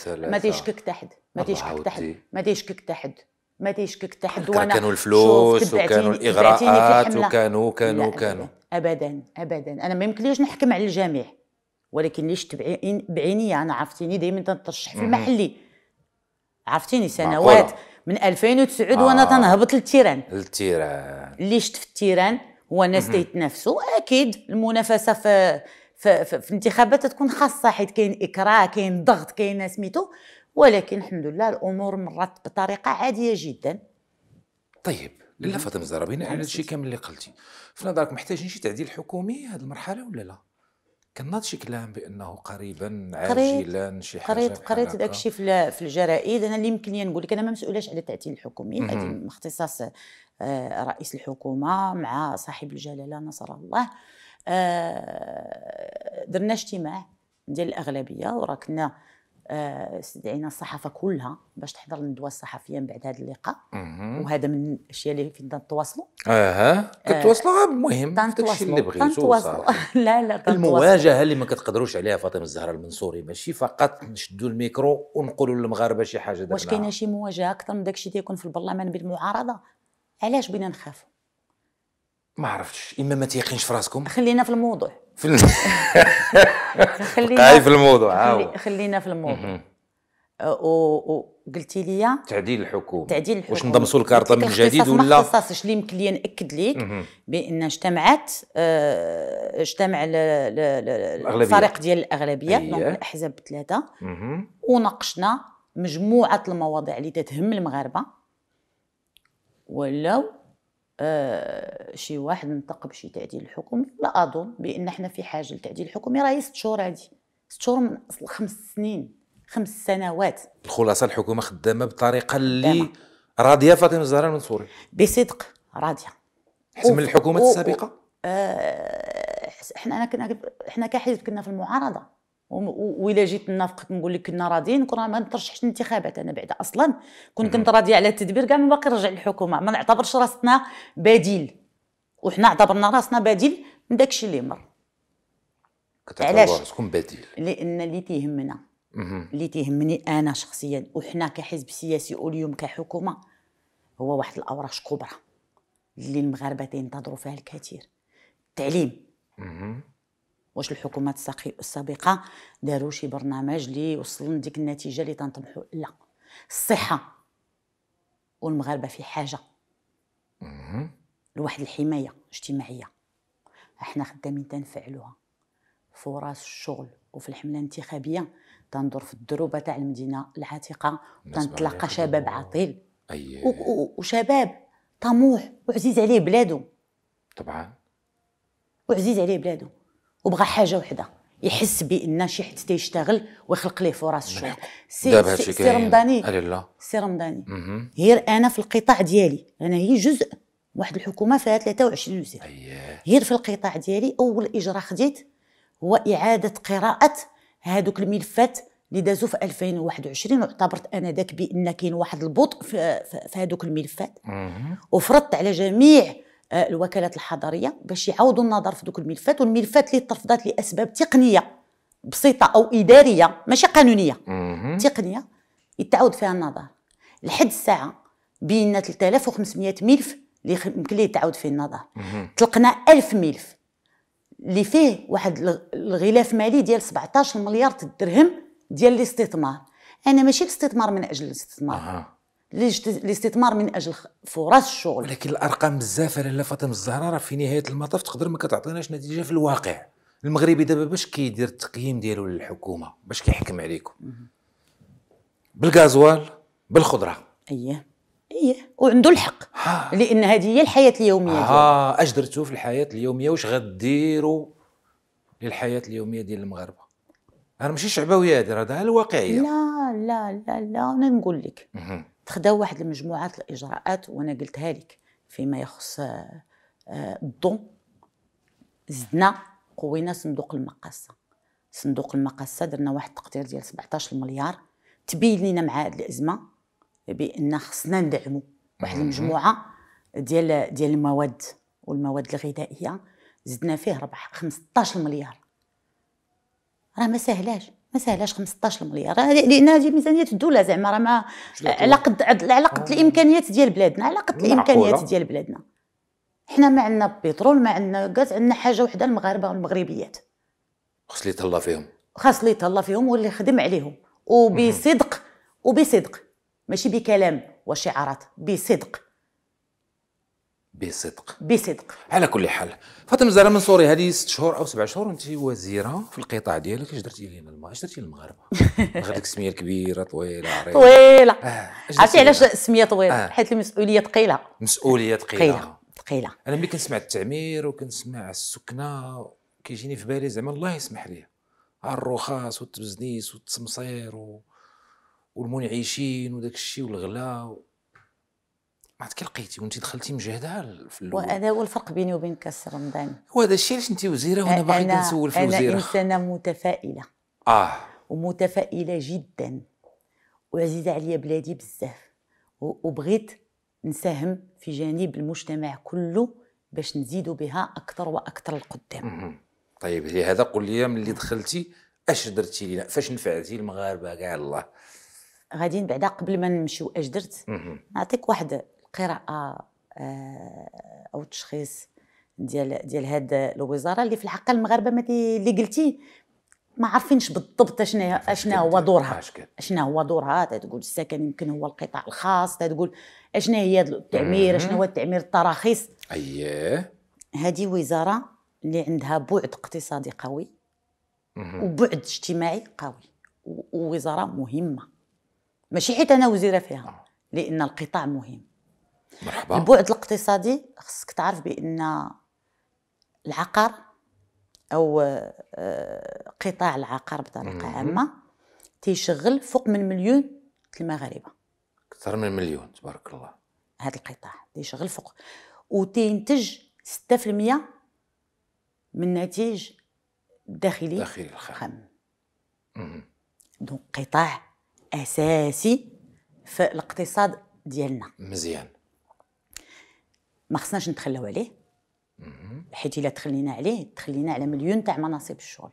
ما تيشكك حتى حد ما تيشكك حتى حد ما تيشكك حتى حد ما تيشكك تحد وانا كانوا الفلوس وكانوا الاغراءات وكانوا كانوا كانوا ابدا ابدا انا ما يمكنليش نحكم على الجميع ولكن ليش تبعين بعيني انا عرفتيني دائما تنترشح في المحلي عرفتيني سنوات من 2009 آه. وانا تنهبط للتيران للتيران اللي شفت في التيران هو الناس تيتنافسوا اكيد المنافسه في في, في, في الانتخابات تكون خاصه حيت كاين اكراه كاين ضغط كاين سميتو ولكن الحمد لله الامور مرت بطريقه عاديه جدا طيب لاله فاطمه الزرابيني نعم، على الشيء كامل اللي قلتي في نظرك محتاجين شي تعديل حكومي هذه المرحله ولا لا كناض شي كلام بانه قريبا عاجلا شي حاجه قريت قريت داك الشيء في الجرائد انا اللي يمكن لي نقول لك انا ما مسؤولاش على التعديل الحكومي هذه اختصاص آه، رئيس الحكومه مع صاحب الجلاله نصر الله آه، درنا اجتماع ديال الاغلبيه وراكنا استدعينا آه، الصحافه كلها باش تحضر الندوه الصحفيه من بعد هذا اللقاء وهذا من الاشياء اللي كنا نتواصلوا اها كتواصلوا المهم آه، آه، داكشي اللي بغيتو <laughs> لا لا المواجهه اللي ما كتقدروش عليها فاطمه الزهراء المنصوري ماشي فقط نشدوا الميكرو ونقولوا للمغاربه شي حاجه واش كاينه شي مواجهه اكثر من داكشي اللي يكون في البرلمان بالمعارضه علاش بينا نخافوا ما عرفتش اما ما تيقينش في راسكم خلينا في الموضوع في <laughs> خلينا في الموضوع خلينا في الموضوع وقلتي لي تعديل الحكومه تعديل الحكومه واش نضمسوا الكارطه من جديد ولا اختصاص اللي يمكن لي ناكد لك بان اجتمعت آه، اجتمع الفريق ديال الاغلبيه أية. دونك الاحزاب الثلاثه وناقشنا مجموعه المواضيع اللي تتهم المغاربه ولاو آه، شي واحد نطق بشي تعديل حكومي لا اظن بان حنا في حاجه لتعديل حكومي راهي ست شهور هادي ست شهور من اصل خمس سنين خمس سنوات الخلاصه الحكومه خدامه بطريقه اللي راضيه فاطمه الزهراء المنصوري بصدق راضيه حسن من الحكومات السابقه آه، احنا حنا كنا حنا كحزب كنا في المعارضه وإلا جيت لنا فقط نقول لك كنا راضيين كنا ما نترشحش الانتخابات انا بعدا اصلا كون كنت راضيه على التدبير كاع ما باقي نرجع للحكومه ما نعتبرش راسنا بديل وحنا اعتبرنا راسنا بديل من داكشي اللي مر علاش راسكم بديل لان اللي تيهمنا اللي تيهمني انا شخصيا وحنا كحزب سياسي واليوم كحكومه هو واحد الاوراش كبرى اللي المغاربه تينتظروا فيها الكثير التعليم واش الحكومات السابقه داروا شي برنامج اللي وصل لديك النتيجه اللي تنطمحوا لا الصحه والمغاربه في حاجه لواحد الحمايه اجتماعيه احنا خدامين تنفعلوها فرص الشغل وفي الحمله الانتخابيه تندور في الدروبه تاع المدينه العتيقه وتنتلاقى شباب عاطل وشباب طموح وعزيز عليه بلادو طبعا وعزيز عليه بلادو وبغى حاجه وحده يحس بان شي حد تيشتغل ويخلق ليه فرص الشغل سي سي رمضاني سي رمضاني غير انا في القطاع ديالي انا هي جزء واحد الحكومه فيها 23 وزير غير في القطاع ديالي اول اجراء خديت هو اعاده قراءه هذوك الملفات اللي دازوا في 2021 واعتبرت انا ذاك بان كاين واحد البطء في, في, في هذوك الملفات وفرضت على جميع الوكالات الحضريه باش يعاودوا النظر في دوك الملفات والملفات اللي ترفضات لاسباب تقنيه بسيطه او اداريه ماشي قانونيه تقنيه يتعاود فيها النظر لحد الساعه بين 3500 ملف اللي يمكن ليه يتعاود فيه النظر طلقنا 1000 ملف اللي فيه واحد الغلاف مالي ديال 17 مليار درهم ديال الاستثمار انا ماشي الاستثمار من اجل الاستثمار الاستثمار من اجل فرص الشغل ولكن الارقام بزاف لاله فاطمه الزهراء راه في نهايه المطاف تقدر ما كتعطيناش نتيجه في الواقع المغربي دابا باش كيدير التقييم ديالو للحكومه باش كيحكم عليكم بالغازوال بالخضره اييه اييه وعنده الحق لان هذه هي الحياه اليوميه ديالو اه اش درتو في الحياه اليوميه واش غديروا للحياه اليوميه ديال المغاربه راه ماشي شعبويه هذه راه الواقعيه لا لا لا لا انا نقول لك تخداو واحد المجموعة الإجراءات وأنا قلتها لك فيما يخص آه، آه، الضم زدنا قوينا صندوق المقاصة صندوق المقاصة درنا واحد التقدير ديال 17 مليار تبين لنا مع هذه الأزمة بأن خصنا ندعموا واحد المجموعة ديال ديال المواد والمواد الغذائية زدنا فيه ربح 15 مليار راه ما سهلاش ما 15 مليار لان هذه ميزانيه الدوله زعما راه ما على قد على قد آه. الامكانيات ديال بلادنا على قد الامكانيات ديال بلادنا حنا ما عندنا بترول ما عندنا غاز عندنا حاجه وحده المغاربه والمغربيات خاص اللي يتهلا فيهم خاص اللي يتهلا فيهم واللي يخدم عليهم وبصدق وبصدق ماشي بكلام وشعارات بصدق بصدق بصدق على كل حال فاطمه الزهراء منصوري هذه ست شهور او سبع شهور وانت وزيره في القطاع ديالك اش درتي لينا الماء اش درتي للمغاربه غاديك <laughs> السميه الكبيره طويله عريضه طويله آه. عرفتي علاش السميه طويله آه. حيت المسؤوليه ثقيله مسؤوليه ثقيله ثقيله انا ملي كنسمع التعمير وكنسمع السكنه كيجيني في بالي زعما الله يسمح لي الرخاص والتبزنيس والتسمصير و... والمنعشين وداك الشيء والغلا ما عاد كلقيتي وانت دخلتي مجهده في الاول وهذا هو الفرق بيني وبين كاس رمضان وهذا الشيء علاش انت وزيره وانا باغي كنسول في الوزيره انا انسانه متفائله اه ومتفائله جدا وعزيزه عليا بلادي بزاف وبغيت نساهم في جانب المجتمع كله باش نزيدوا بها اكثر واكثر القدام طيب لهذا قل لي ملي دخلتي اش درتي لنا فاش نفعتي المغاربه كاع الله غادي بعدا قبل ما نمشيو اش درت نعطيك واحد قراءه آه، او تشخيص ديال ديال هاد الوزاره اللي في الحقيقه المغاربه ما اللي قلتي ما عارفينش بالضبط اشنا اشنا هو دورها اشنا هو دورها تقول السكن يمكن هو القطاع الخاص تقول اشنا هي التعمير اشنا هو التعمير التراخيص اييه هذه وزاره اللي عندها بعد اقتصادي قوي وبعد اجتماعي قوي ووزاره مهمه ماشي حيت انا وزيره فيها آه. لان القطاع مهم مرحبا البعد الاقتصادي خصك تعرف بان العقار او آه، قطاع العقار بطريقه عامه تيشغل فوق من مليون المغاربه اكثر من مليون تبارك الله هذا القطاع تيشغل فوق وتنتج 6% من الناتج الداخلي الداخلي الخام دونك قطاع اساسي في الاقتصاد ديالنا مزيان ما خصناش نتخلاو عليه حيت الا تخلينا عليه تخلينا على مليون تاع مناصب الشغل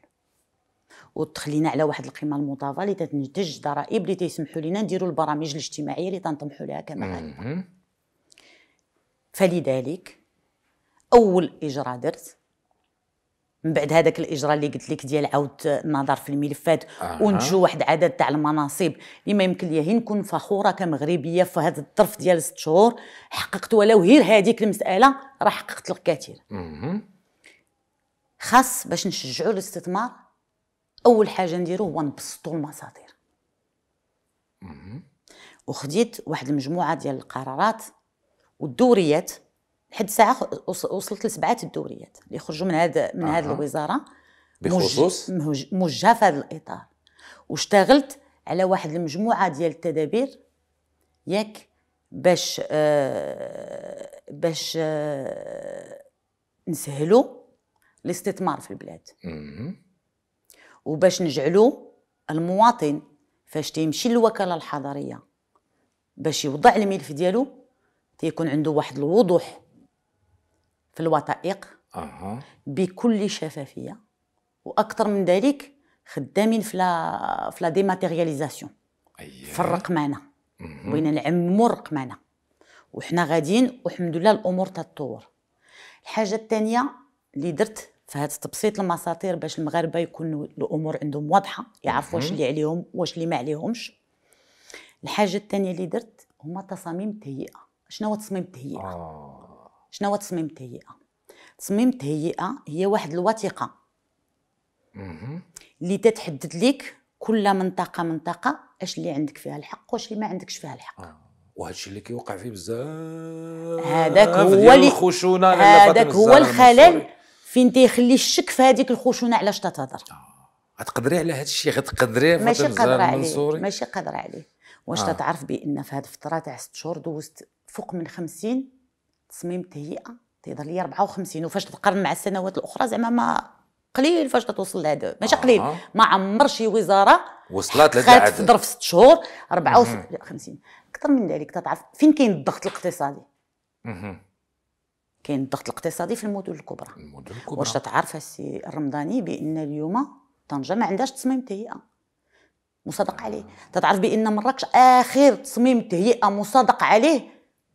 وتخلينا على واحد القيمه المضافه اللي تنتج ضرائب اللي تيسمحوا لنا نديروا البرامج الاجتماعيه اللي تنطمحوا لها كمغاربه فلذلك اول اجراء درت من بعد هذاك الاجراء اللي قلت لك ديال عاود النظر في الملفات آه. ونجو واحد عدد تاع المناصب اللي ما يمكن ليا هي نكون فخوره كمغربيه في هذا الظرف ديال ست شهور حققت ولو غير هذيك المساله راه حققت الكثير خاص باش نشجعوا الاستثمار اول حاجه نديرو هو نبسطوا المصادر وخديت واحد المجموعه ديال القرارات والدوريات لحد الساعه وصلت لسبعه الدوريات اللي خرجوا من هذا من هذه الوزاره بخصوص موجهه في هذا الاطار واشتغلت على واحد المجموعه ديال التدابير ياك باش آه باش آه نسهلوا الاستثمار في البلاد وباش نجعلوا المواطن فاش تيمشي للوكاله الحضريه باش يوضع الملف ديالو تيكون عنده واحد الوضوح في الوثائق أه. بكل شفافيه واكثر من ذلك خدامين في لا في لا ديماتيرياليزاسيون أيه. في الرقمنه بغينا نعمموا الرقمنه وحنا غاديين والحمد لله الامور تتطور الحاجه الثانيه اللي درت في هذا تبسيط المساطير باش المغاربه يكون الامور عندهم واضحه يعرفوا واش اللي عليهم واش اللي ما عليهمش الحاجه الثانيه اللي درت هما تصاميم التهيئه شنو هو تصميم التهيئه آه. شنو هو تصميم التهيئه تصميم التهيئه هي واحد الوثيقه اللي تتحدد لك كل منطقه منطقه اش اللي عندك فيها الحق واش اللي ما عندكش فيها الحق آه. وهذا الشيء اللي كيوقع فيه بزاف هذاك هو اللي الخشونه هذاك هو الخلل فين تيخلي الشك في هذيك الخشونه علاش تتهضر آه. غتقدري على هذا الشيء غتقدري ماشي قدر عليه ماشي قدر عليه واش آه. تتعرف بان في هذه الفتره تاع 6 شهور دوزت فوق من 50 تصميم تهيئه تهضر لي 54 وفاش تقارن مع السنوات الاخرى زعما ما قليل فاش توصل لهذا ماشي آه. قليل ما عمر شي وزاره وصلت لهذا في ظرف ست شهور 54 اكثر من ذلك تتعرف فين كاين الضغط الاقتصادي كاين الضغط الاقتصادي في المدن الكبرى المدن الكبرى واش تتعرف السي الرمضاني بان اليوم طنجه ما عندهاش تصميم تهيئه مصادق عليه تتعرف بان مراكش اخر تصميم تهيئه مصادق عليه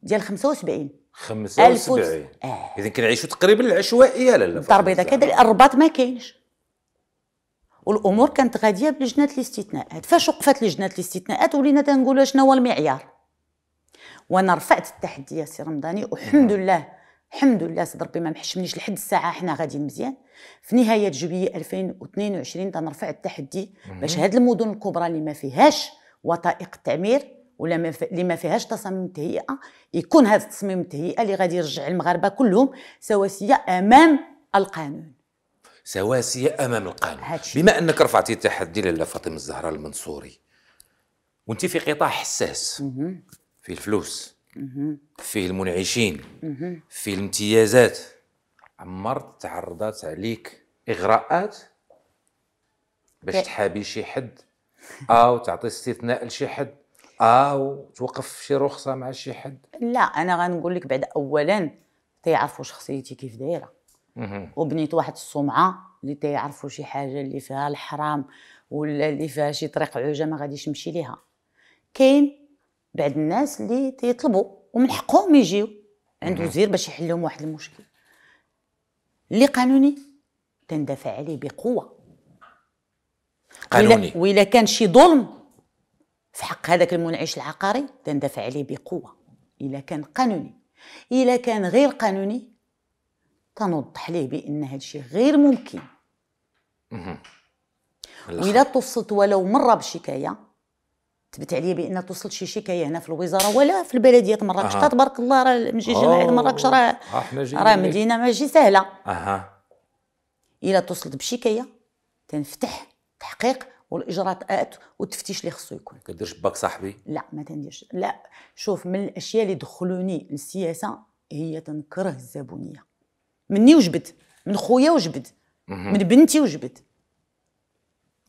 ديال 75 75 اذا آه. اذا كنعيشوا تقريبا العشوائيه لا الدار البيضاء الرباط ما كاينش والامور كانت غاديه بلجنه الاستثناءات فاش وقفت لجنه الاستثناءات ولينا تنقولوا شنو هو المعيار وانا رفعت التحدي يا سي رمضاني والحمد نعم. لله الحمد لله سيد ربي ما محشمنيش لحد الساعه حنا غادي مزيان في نهايه جويليه 2022 تنرفع التحدي باش هاد المدن الكبرى اللي ما فيهاش وثائق التعمير ولا اللي ما فيهاش تصاميم تهيئه يكون هذا التصميم التهيئه اللي غادي يرجع المغاربه كلهم سواسيه امام القانون سواسيه امام القانون هاتش. بما انك رفعتي التحدي لاله فاطمه الزهراء المنصوري وانت في قطاع حساس في الفلوس في المنعشين في الامتيازات عمرت تعرضت عليك اغراءات باش تحابي شي حد او تعطي استثناء لشي حد اه وتوقف في شي رخصه مع شي حد لا انا غنقول لك بعد اولا تيعرفوا شخصيتي كيف دايره وبنيت واحد السمعه اللي تيعرفوا شي حاجه اللي فيها الحرام ولا اللي فيها شي طريق عوجه ما غاديش نمشي ليها كاين بعض الناس اللي تيطلبوا ومن حقهم يجيو عند وزير باش يحل لهم واحد المشكل اللي قانوني تندافع عليه بقوه قانوني وإلا كان شي ظلم في حق هذاك المنعش العقاري تندفع عليه بقوة إلا كان قانوني إلا كان غير قانوني تنوضح ليه بأن هذا الشيء غير ممكن وإلا توصلت ولو مرة بشكاية تبت عليا بان توصل شي شكايه هنا في الوزاره ولا في البلديه مراكش أه. تبارك الله راه مجي جماعه مراكش راه راه مدينه ماشي سهله اها الا توصلت بشكايه تنفتح تحقيق والاجراءات ات والتفتيش اللي خصو يكون كديرش باك صاحبي لا ما تنديرش لا شوف من الاشياء اللي دخلوني للسياسه هي تنكره الزبونيه مني وجبد من خويا وجبد من بنتي وجبد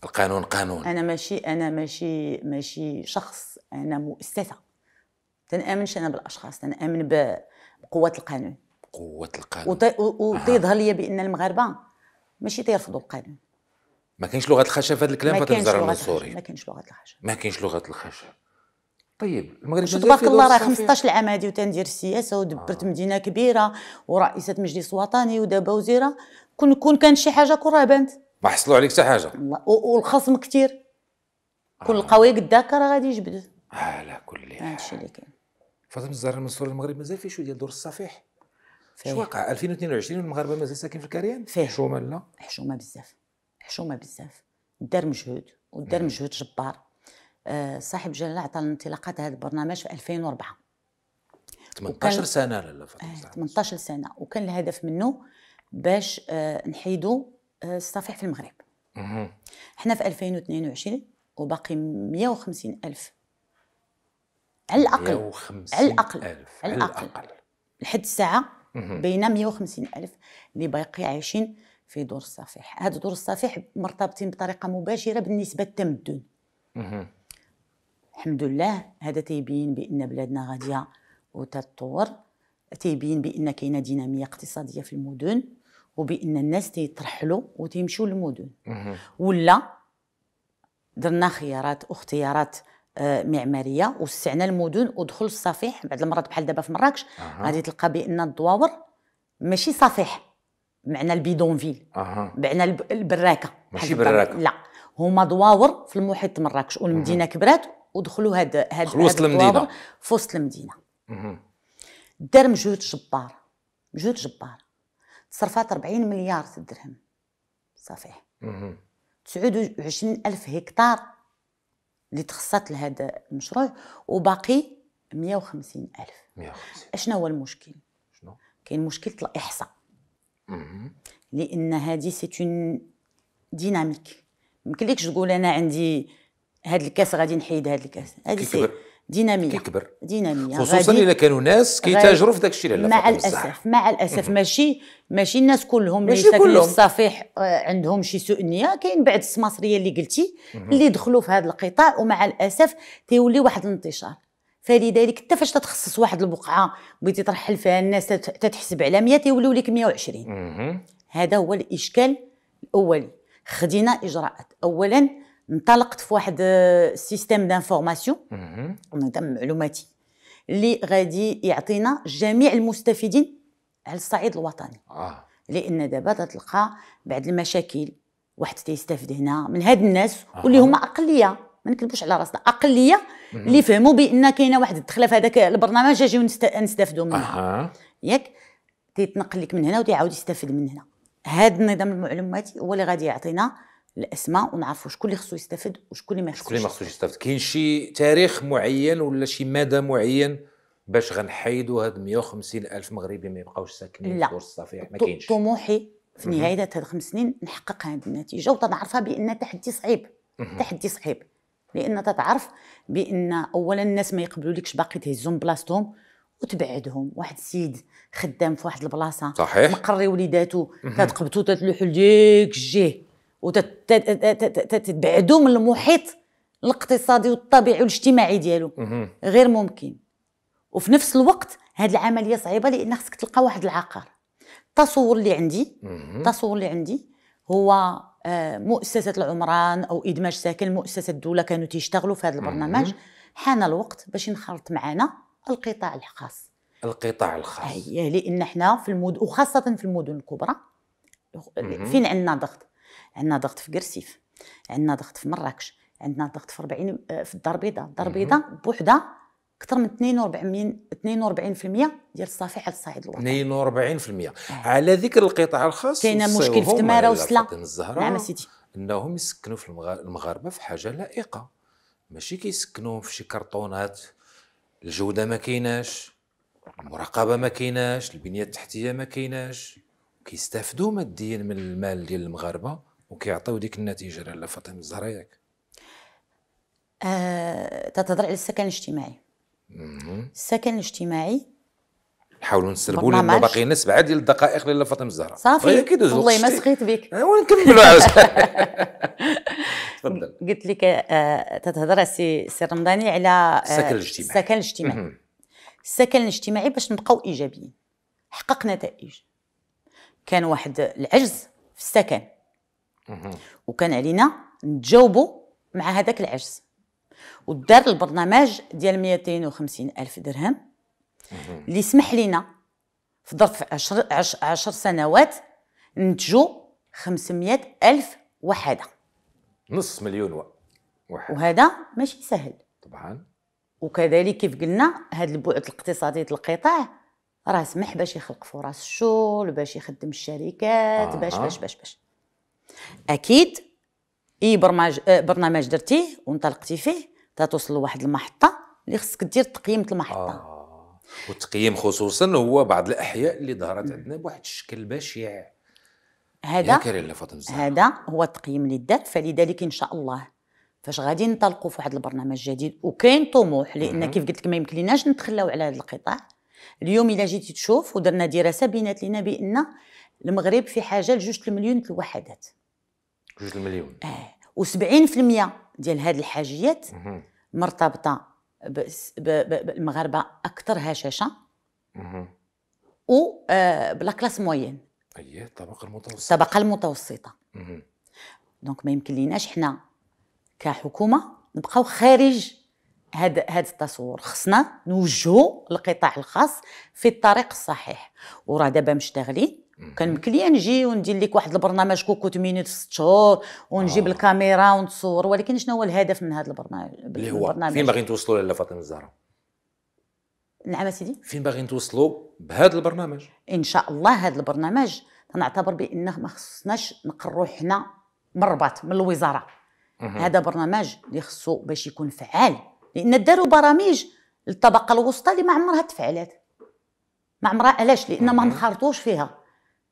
القانون قانون انا ماشي انا ماشي ماشي شخص انا مؤسسه تنامنش انا بالاشخاص تنامن بقوه القانون قوه القانون وتظهر لي بان المغاربه ماشي تيرفضوا القانون ما كانش لغه الخشب في هذا الكلام فتره الزرع المنصوري ما كانش لغه الخشب ما كانش لغه الخشب طيب المغرب تبارك الله راه 15 عام هادي وتندير السياسه ودبرت آه. مدينه كبيره ورئيسه مجلس وطني ودابا وزيره كون كون كان شي حاجه كون راه بانت ما حصلوا عليك حتى حاجه والخصم كثير آه. كل آه. القوي قداك راه غادي يجبد على كل حال هادشي اللي كاين فاطمه الزهراء المنصوري المغرب مازال فيه شويه ديال دور الصفيح شو واقع 2022 المغاربه مازال ساكن في الكاريان فيه حشومه لا حشومه بزاف حشومه بزاف دار مجهود ودار مجهود جبار آه، صاحب جلاله عطى الانطلاقات هذا البرنامج في 2004 18 سنه لاله آه، 18 سنه وكان الهدف منه باش آه، نحيدوا الصفيح في المغرب حنا احنا في 2022 وباقي 150 الف على الاقل 150 على الاقل ألف. على الاقل لحد الساعه بين 150 الف اللي باقي عايشين في دور الصفيح هذا دور الصفيح مرتبطين بطريقه مباشره بالنسبه للتمدن الحمد لله هذا تيبين بان بلادنا غاديه وتتطور تيبين بان كاينه ديناميه اقتصاديه في المدن وبان الناس تيترحلوا وتيمشوا للمدن ولا درنا خيارات واختيارات آه، معماريه وسعنا المدن ودخل الصفيح بعض المرات بحال دابا في مراكش غادي تلقى بان الدواور ماشي صفيح معنى البيدونفيل أه. بعنا البراكه ماشي براكه لا هما دواور في المحيط مراكش والمدينه كبرات ودخلوا هاد هاد في وسط المدينه في وسط المدينه دار مجهود جبار مجهود جبار تصرفات 40 مليار درهم صافي 29 ألف هكتار اللي تخصات لهذا المشروع وباقي 150 ألف 150 اشنو هو المشكل؟ شنو؟ كاين مشكلة الإحصاء Mm-hmm. لان هذه سي اون ديناميك يمكنلكش تقول انا عندي هذا الكاس غادي نحيد هذا الكاس هذه سي ديناميه كيكبر ديناميه يعني خصوصا الا كانوا ناس كيتاجروا في داك الشيء مع الاسف مع الاسف mm-hmm. ماشي ماشي الناس كلهم اللي ساكنين في الصفيح آه، عندهم شي سوء نيه كاين بعض السماصريه اللي قلتي mm-hmm. اللي دخلوا في هذا القطاع ومع الاسف تيولي واحد الانتشار فلذلك حتى فاش تتخصص واحد البقعه بغيتي ترحل فيها الناس تتحسب على 100 يوليو لك 120 هذا هو الاشكال الاولي خدينا اجراءات اولا انطلقت في واحد سيستيم دانفورماسيون نظام معلوماتي اللي غادي يعطينا جميع المستفيدين على الصعيد الوطني آه. لان دابا تتلقى بعض المشاكل واحد تيستافد هنا من هاد الناس واللي هما اقليه ما نكذبوش على راسنا اقليه اللي فهموا بان كاينه واحد الدخله في هذاك البرنامج اجيو نستافدوا منها أه. ياك تيتنقل لك من هنا وتيعاود يستافد من هنا هذا النظام المعلوماتي هو اللي غادي يعطينا الاسماء ونعرفوا شكون اللي خصو يستافد وشكون اللي ما خصوش شكون اللي ما خصوش يستافد كاين شي تاريخ معين ولا شي مدى معين باش غنحيدوا هاد 150 الف مغربي ما يبقاوش ساكنين في دور الصفيح ما كاينش طموحي في نهايه هاد خمس سنين نحقق هذه النتيجه وتنعرفها بان تحدي صعيب تحدي صعيب لان تتعرف بان اولا الناس ما يقبلولكش باقي تهزهم بلاصتهم وتبعدهم واحد السيد خدام في واحد البلاصه صحيح مقري وليداتو تتقبطو تتلوحو لديك الجيه وتتبعدو من المحيط الاقتصادي والطبيعي والاجتماعي ديالو غير ممكن وفي نفس الوقت هذه العمليه صعيبه لان خصك تلقى واحد العقار التصور اللي عندي التصور اللي عندي هو آه، مؤسسة العمران أو إدماج ساكن مؤسسة الدولة كانوا تيشتغلوا في هذا البرنامج حان الوقت باش نخلط معنا القطاع الخاص القطاع الخاص هي آه، لأن حنا في المدن وخاصة في المدن الكبرى فين عندنا ضغط عندنا ضغط في قرسيف عندنا ضغط في مراكش عندنا ضغط في 40 آه، في الدار البيضاء الدار البيضاء بوحدها اكثر من 42 42% ديال الصفائح على الصعيد الوطني 42% إيه. على ذكر القطاع الخاص كاين مشكل في تماره وسلا نعم سيدي انهم يسكنوا في المغاربه في حاجه لائقه ماشي كيسكنوهم في شي كرتونات الجوده ما كايناش المراقبه ما كايناش البنيه التحتيه ما كايناش كيستافدوا ماديا من المال ديال المغاربه وكيعطيو ديك النتيجه لاله فاطمه الزهراء ياك آه تتهضر على السكن الاجتماعي السكن الاجتماعي نحاولوا نسربوا لنا باقي الناس بعد ديال الدقائق اللي فاطمه الزهراء صافي طيب، والله ما سخيت بك <laughs> ونكملوا <laughs> تفضل قلت لك آه تتهضر سي سي رمضاني على آه، السكن الاجتماعي السكن الاجتماعي السكن الاجتماعي باش نبقاو ايجابيين حقق نتائج كان واحد العجز في السكن وكان علينا نتجاوبوا مع هذاك العجز ودار البرنامج ديال 250 الف درهم اللي سمح لنا في ظرف 10 10 سنوات ننتجوا 500 الف وحده نص مليون وحده وهذا ماشي سهل طبعا وكذلك كيف قلنا هذا البعد الاقتصادي القطاع راه سمح باش يخلق فرص الشغل باش يخدم الشركات آه. باش باش باش باش اكيد اي برنامج آه، برنامج درتيه وانطلقتي فيه تتوصل لواحد المحطه اللي خصك دير تقييم المحطه آه. والتقييم خصوصا هو بعض الاحياء اللي ظهرت عندنا بواحد الشكل بشع هذا هذا هو التقييم اللي دات فلذلك ان شاء الله فاش غادي ننطلقوا في واحد البرنامج جديد وكاين طموح لان كيف قلت لك ما يمكنليناش نتخلاو على هذا القطاع اليوم الا جيتي تشوف ودرنا دراسه بينات لنا بان المغرب في حاجه لجوج المليون الوحدات جوج المليون اه و70% ديال هاد الحاجيات مرتبطه بالمغاربه اكثر هشاشه و آه، بلا كلاس موين اييه الطبقه المتوسطه الطبقه المتوسطه دونك ما يمكن ليناش حنا كحكومه نبقاو خارج هاد هاد التصور خصنا نوجهوا القطاع الخاص في الطريق الصحيح وراه دابا مشتغلين كان مكليا لي نجي وندير لك واحد البرنامج كوكوت مينيت ست شهور ونجيب آه. الكاميرا ونتصور ولكن شنو هو الهدف من هذا البرنامج اللي هو البرنامج. فين باغيين توصلوا لاله فاطمه الزهراء نعم سيدي فين باغيين توصلوا بهذا البرنامج ان شاء الله هذا البرنامج نعتبر بانه ما خصناش نقروا حنا من الرباط من الوزاره هذا برنامج اللي خصو باش يكون فعال لان داروا برامج للطبقه الوسطى اللي ما عمرها تفعلت ما عمرها علاش لان ما انخرطوش فيها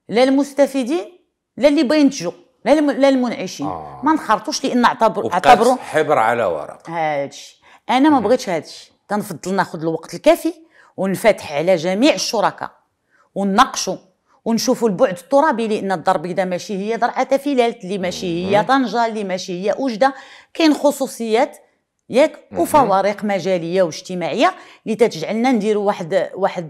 لا المستفيدين لا اللي بينتجوا ينتجوا لا لا المنعشين آه. ما نخرطوش لان اعتبروا اعتبروا حبر على ورق هادشي انا ما بغيتش هادشي كنفضل ناخذ الوقت الكافي ونفتح على جميع الشركاء ونناقشوا ونشوفوا البعد الترابي لان الدار البيضاء ماشي هي درعه تفيلات اللي ماشي هي طنجه اللي ماشي هي وجده كاين خصوصيات ياك وفوارق مجاليه واجتماعيه اللي تتجعلنا نديروا واحد واحد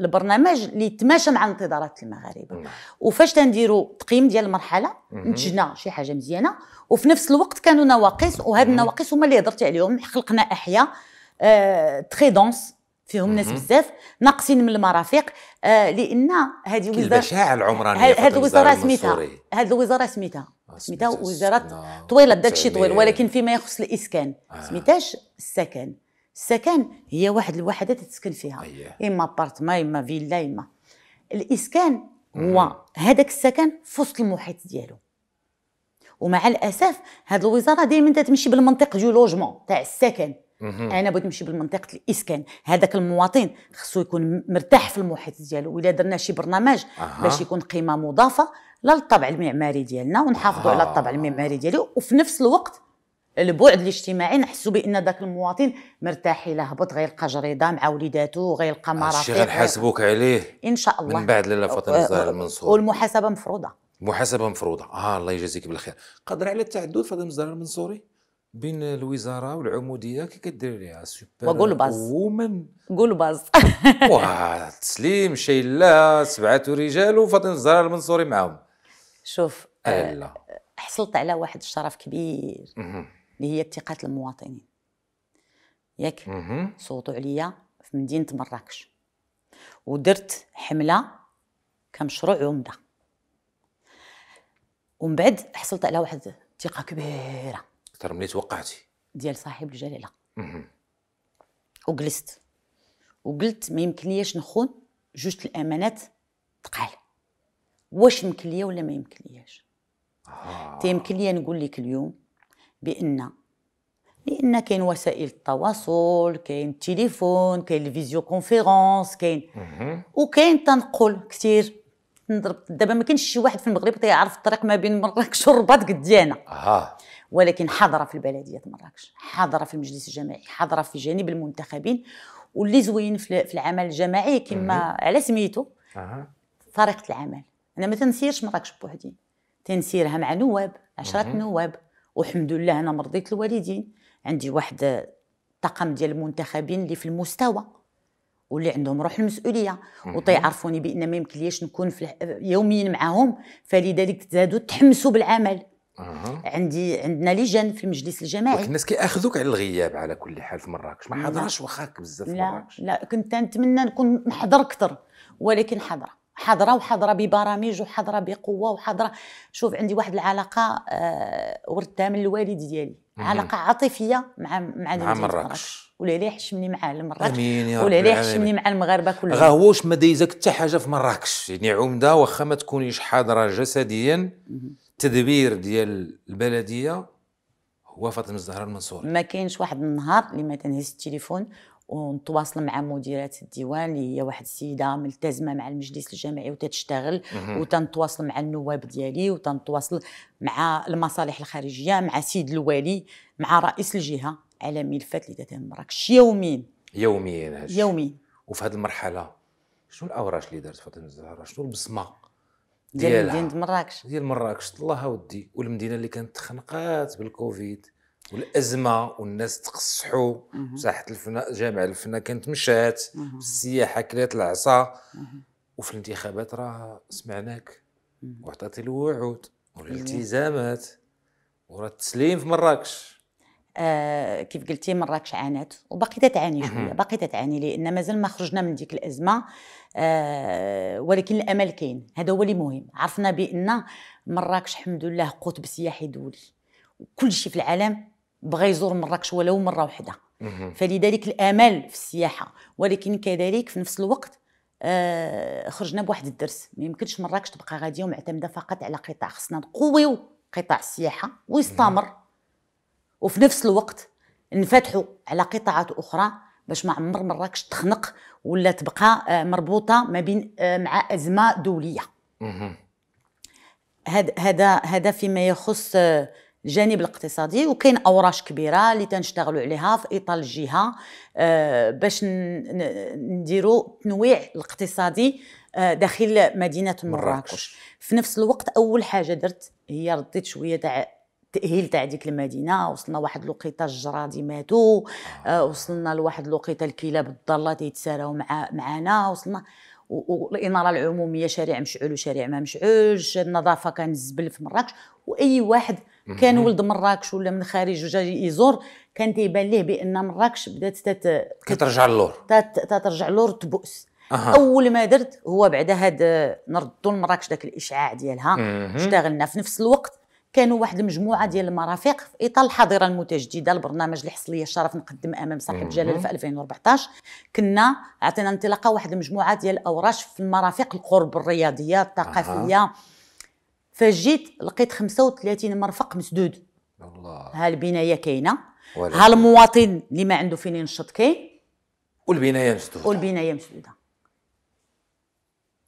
البرنامج اللي يتماشى مع انتظارات المغاربه نعم. وفاش تنديروا تقييم ديال المرحله نتجنا شي حاجه مزيانه وفي نفس الوقت كانوا نواقص وهاد النواقص هما اللي هضرت عليهم خلقنا احياء آه تري دونس فيهم ناس بزاف ناقصين من المرافق آه لان هذه وزاره العمرانيه هذه الوزاره سميتها هذه الوزاره سميتها سميتها وزارات طويله داك الشيء طويل ولكن فيما يخص الاسكان آه. السكن السكن هي واحد الوحده تسكن فيها أيه. اما ابارتما اما فيلا اما الاسكان هو هذاك السكن في وسط المحيط ديالو ومع الاسف هاد الوزاره دائما تمشي بالمنطق ديال لوجمون تاع السكن انا بغيت نمشي بالمنطقه الاسكان هذاك المواطن خصو يكون مرتاح في المحيط ديالو وإلا درنا شي برنامج أه. باش يكون قيمه مضافه للطبع المعماري ديالنا ونحافظوا آه. على الطبع آه. المعماري ديالي وفي نفس الوقت البعد الاجتماعي نحسوا بان ذاك المواطن مرتاح الى هبط غيلقى جريده مع وليداتو غيلقى مرافق الشيء غنحاسبوك عليه ان شاء الله من بعد لاله فاطمه الزهراء المنصور والمحاسبه مفروضه محاسبه مفروضه اه الله يجازيك بالخير قادره على التعدد فاطمه الزهراء المنصوري بين الوزاره والعموديه كي كدير ليها سوبر وقول باز وومن قول باز <laughs> واه تسليم شيلا سبعه رجال وفاطمه الزهراء المنصوري معاهم شوف آه، ألا. حصلت على واحد الشرف كبير اللي هي ثقه المواطنين ياك صوتوا عليا في مدينه مراكش ودرت حمله كمشروع عمده ومن بعد حصلت على واحد الثقه كبيره اكثر ملي توقعتي ديال صاحب الجلاله وجلست وقلت ما يمكنليش نخون جوج الامانات تقال واش يمكن ليا ولا ما آه. يمكن لياش آه. تيمكن ليا نقول لك اليوم بان لان كاين وسائل التواصل كاين التليفون كاين الفيزيو كونفيرونس كاين وكاين تنقل كثير نضرب دابا ما كاينش شي واحد في المغرب تيعرف الطريق ما بين مراكش <laughs> والرباط قد آه. ولكن حاضره في البلديه مراكش حاضره في المجلس الجماعي حاضره في جانب المنتخبين واللي زوين في العمل الجماعي كما على سميتو آه. طريقه العمل انا ما تنسيرش مراكش بوحدي تنسيرها مع نواب عشرة نواب والحمد لله انا مرضيت الوالدين عندي واحد طاقم ديال المنتخبين اللي في المستوى واللي عندهم روح المسؤوليه وتيعرفوني بان ما يمكنليش نكون في يوميا معاهم فلذلك زادوا تحمسوا بالعمل أه. عندي عندنا لجان في المجلس الجماعي ولكن الناس كياخذوك على الغياب على كل حال في مراكش ما حضرش واخاك بزاف في مراكش لا لا كنت نتمنى نكون نحضر اكثر ولكن حضره حاضره وحاضره ببرامج وحاضره بقوه وحاضره شوف عندي واحد العلاقه آه وردتها من الوالد ديالي علاقه عاطفيه مع مع مع مراكش ولا ليه حشمني مع مراكش ولا ليه حشمني مع المغاربه كلهم غا هو واش ما دايزك حتى حاجه في مراكش يعني عمده واخا ما تكونيش حاضره جسديا التدبير ديال البلديه هو فاطمه الزهراء المنصور ما كاينش واحد النهار اللي ما تنهز التليفون ونتواصل مع مديرة الديوان اللي هي واحد السيدة ملتزمة مع المجلس الجامعي وتتشتغل وتنتواصل مع النواب ديالي وتنتواصل مع المصالح الخارجية مع سيد الوالي مع رئيس الجهة على ملفات اللي تتهم مراكش يوميا يوميا يوميا وفي هذه المرحلة شنو الأوراش اللي دارت فاطمة الزهراء شنو البصمة ديال مدينه مراكش ديال مراكش الله ودي والمدينه اللي كانت تخنقات بالكوفيد والازمه والناس تقصحوا مساحه الفناء جامع الفناء كانت مشات السياحه كلات العصا وفي الانتخابات راه سمعناك وعطيتي الوعود والالتزامات أيوة. وراه التسليم في مراكش آه كيف قلتي مراكش عانت وباقي تعاني شويه باقي تعاني لان مازال ما خرجنا من ديك الازمه آه ولكن الامل كاين هذا هو اللي مهم عرفنا بان مراكش الحمد لله قطب سياحي دولي وكل شيء في العالم بغى يزور مراكش ولو مره واحده فلذلك الامل في السياحه ولكن كذلك في نفس الوقت آه خرجنا بواحد الدرس ما يمكنش مراكش تبقى غاديه ومعتمده فقط على قطاع خصنا نقويو قطاع السياحه ويستمر وفي نفس الوقت نفتحوا على قطاعات اخرى باش ما عمر مراكش تخنق ولا تبقى آه، مربوطه ما بين آه، مع ازمه دوليه هذا هذا هذا فيما يخص آه، الجانب الاقتصادي وكاين اوراش كبيره اللي تنشتغلوا عليها في اطار الجهه آه، باش نديروا التنويع الاقتصادي آه، داخل مدينه مراكش في نفس الوقت اول حاجه درت هي رديت شويه تاع التاهيل تاع ديك المدينه وصلنا واحد الوقيته الجرادي ماتوا آه، وصلنا لواحد الوقيته الكلاب الضاله تيتساراو مع معانا وصلنا والاناره العموميه شارع مشعول وشارع ما مشعولش النظافه كان الزبل في مراكش واي واحد كان ولد مراكش ولا من خارج وجا يزور كان تيبان ليه بان مراكش بدات تت... تترجع اللور تترجع اللور تبؤس أه. اول ما درت هو بعد هاد نردوا لمراكش داك الاشعاع ديالها اشتغلنا في نفس الوقت كانوا واحد المجموعه ديال المرافق في اطار الحاضره المتجدده البرنامج اللي حصل لي الشرف نقدم امام صاحب جلاله في 2014 كنا عطينا انطلاقه واحد المجموعه ديال الاوراش في المرافق القرب الرياضيه الثقافيه أه. فجيت لقيت 35 مرفق مسدود الله ها البنايه كاينه ها المواطن اللي ما عنده فين ينشط كاين والبنايه مسدوده والبنايه مسدوده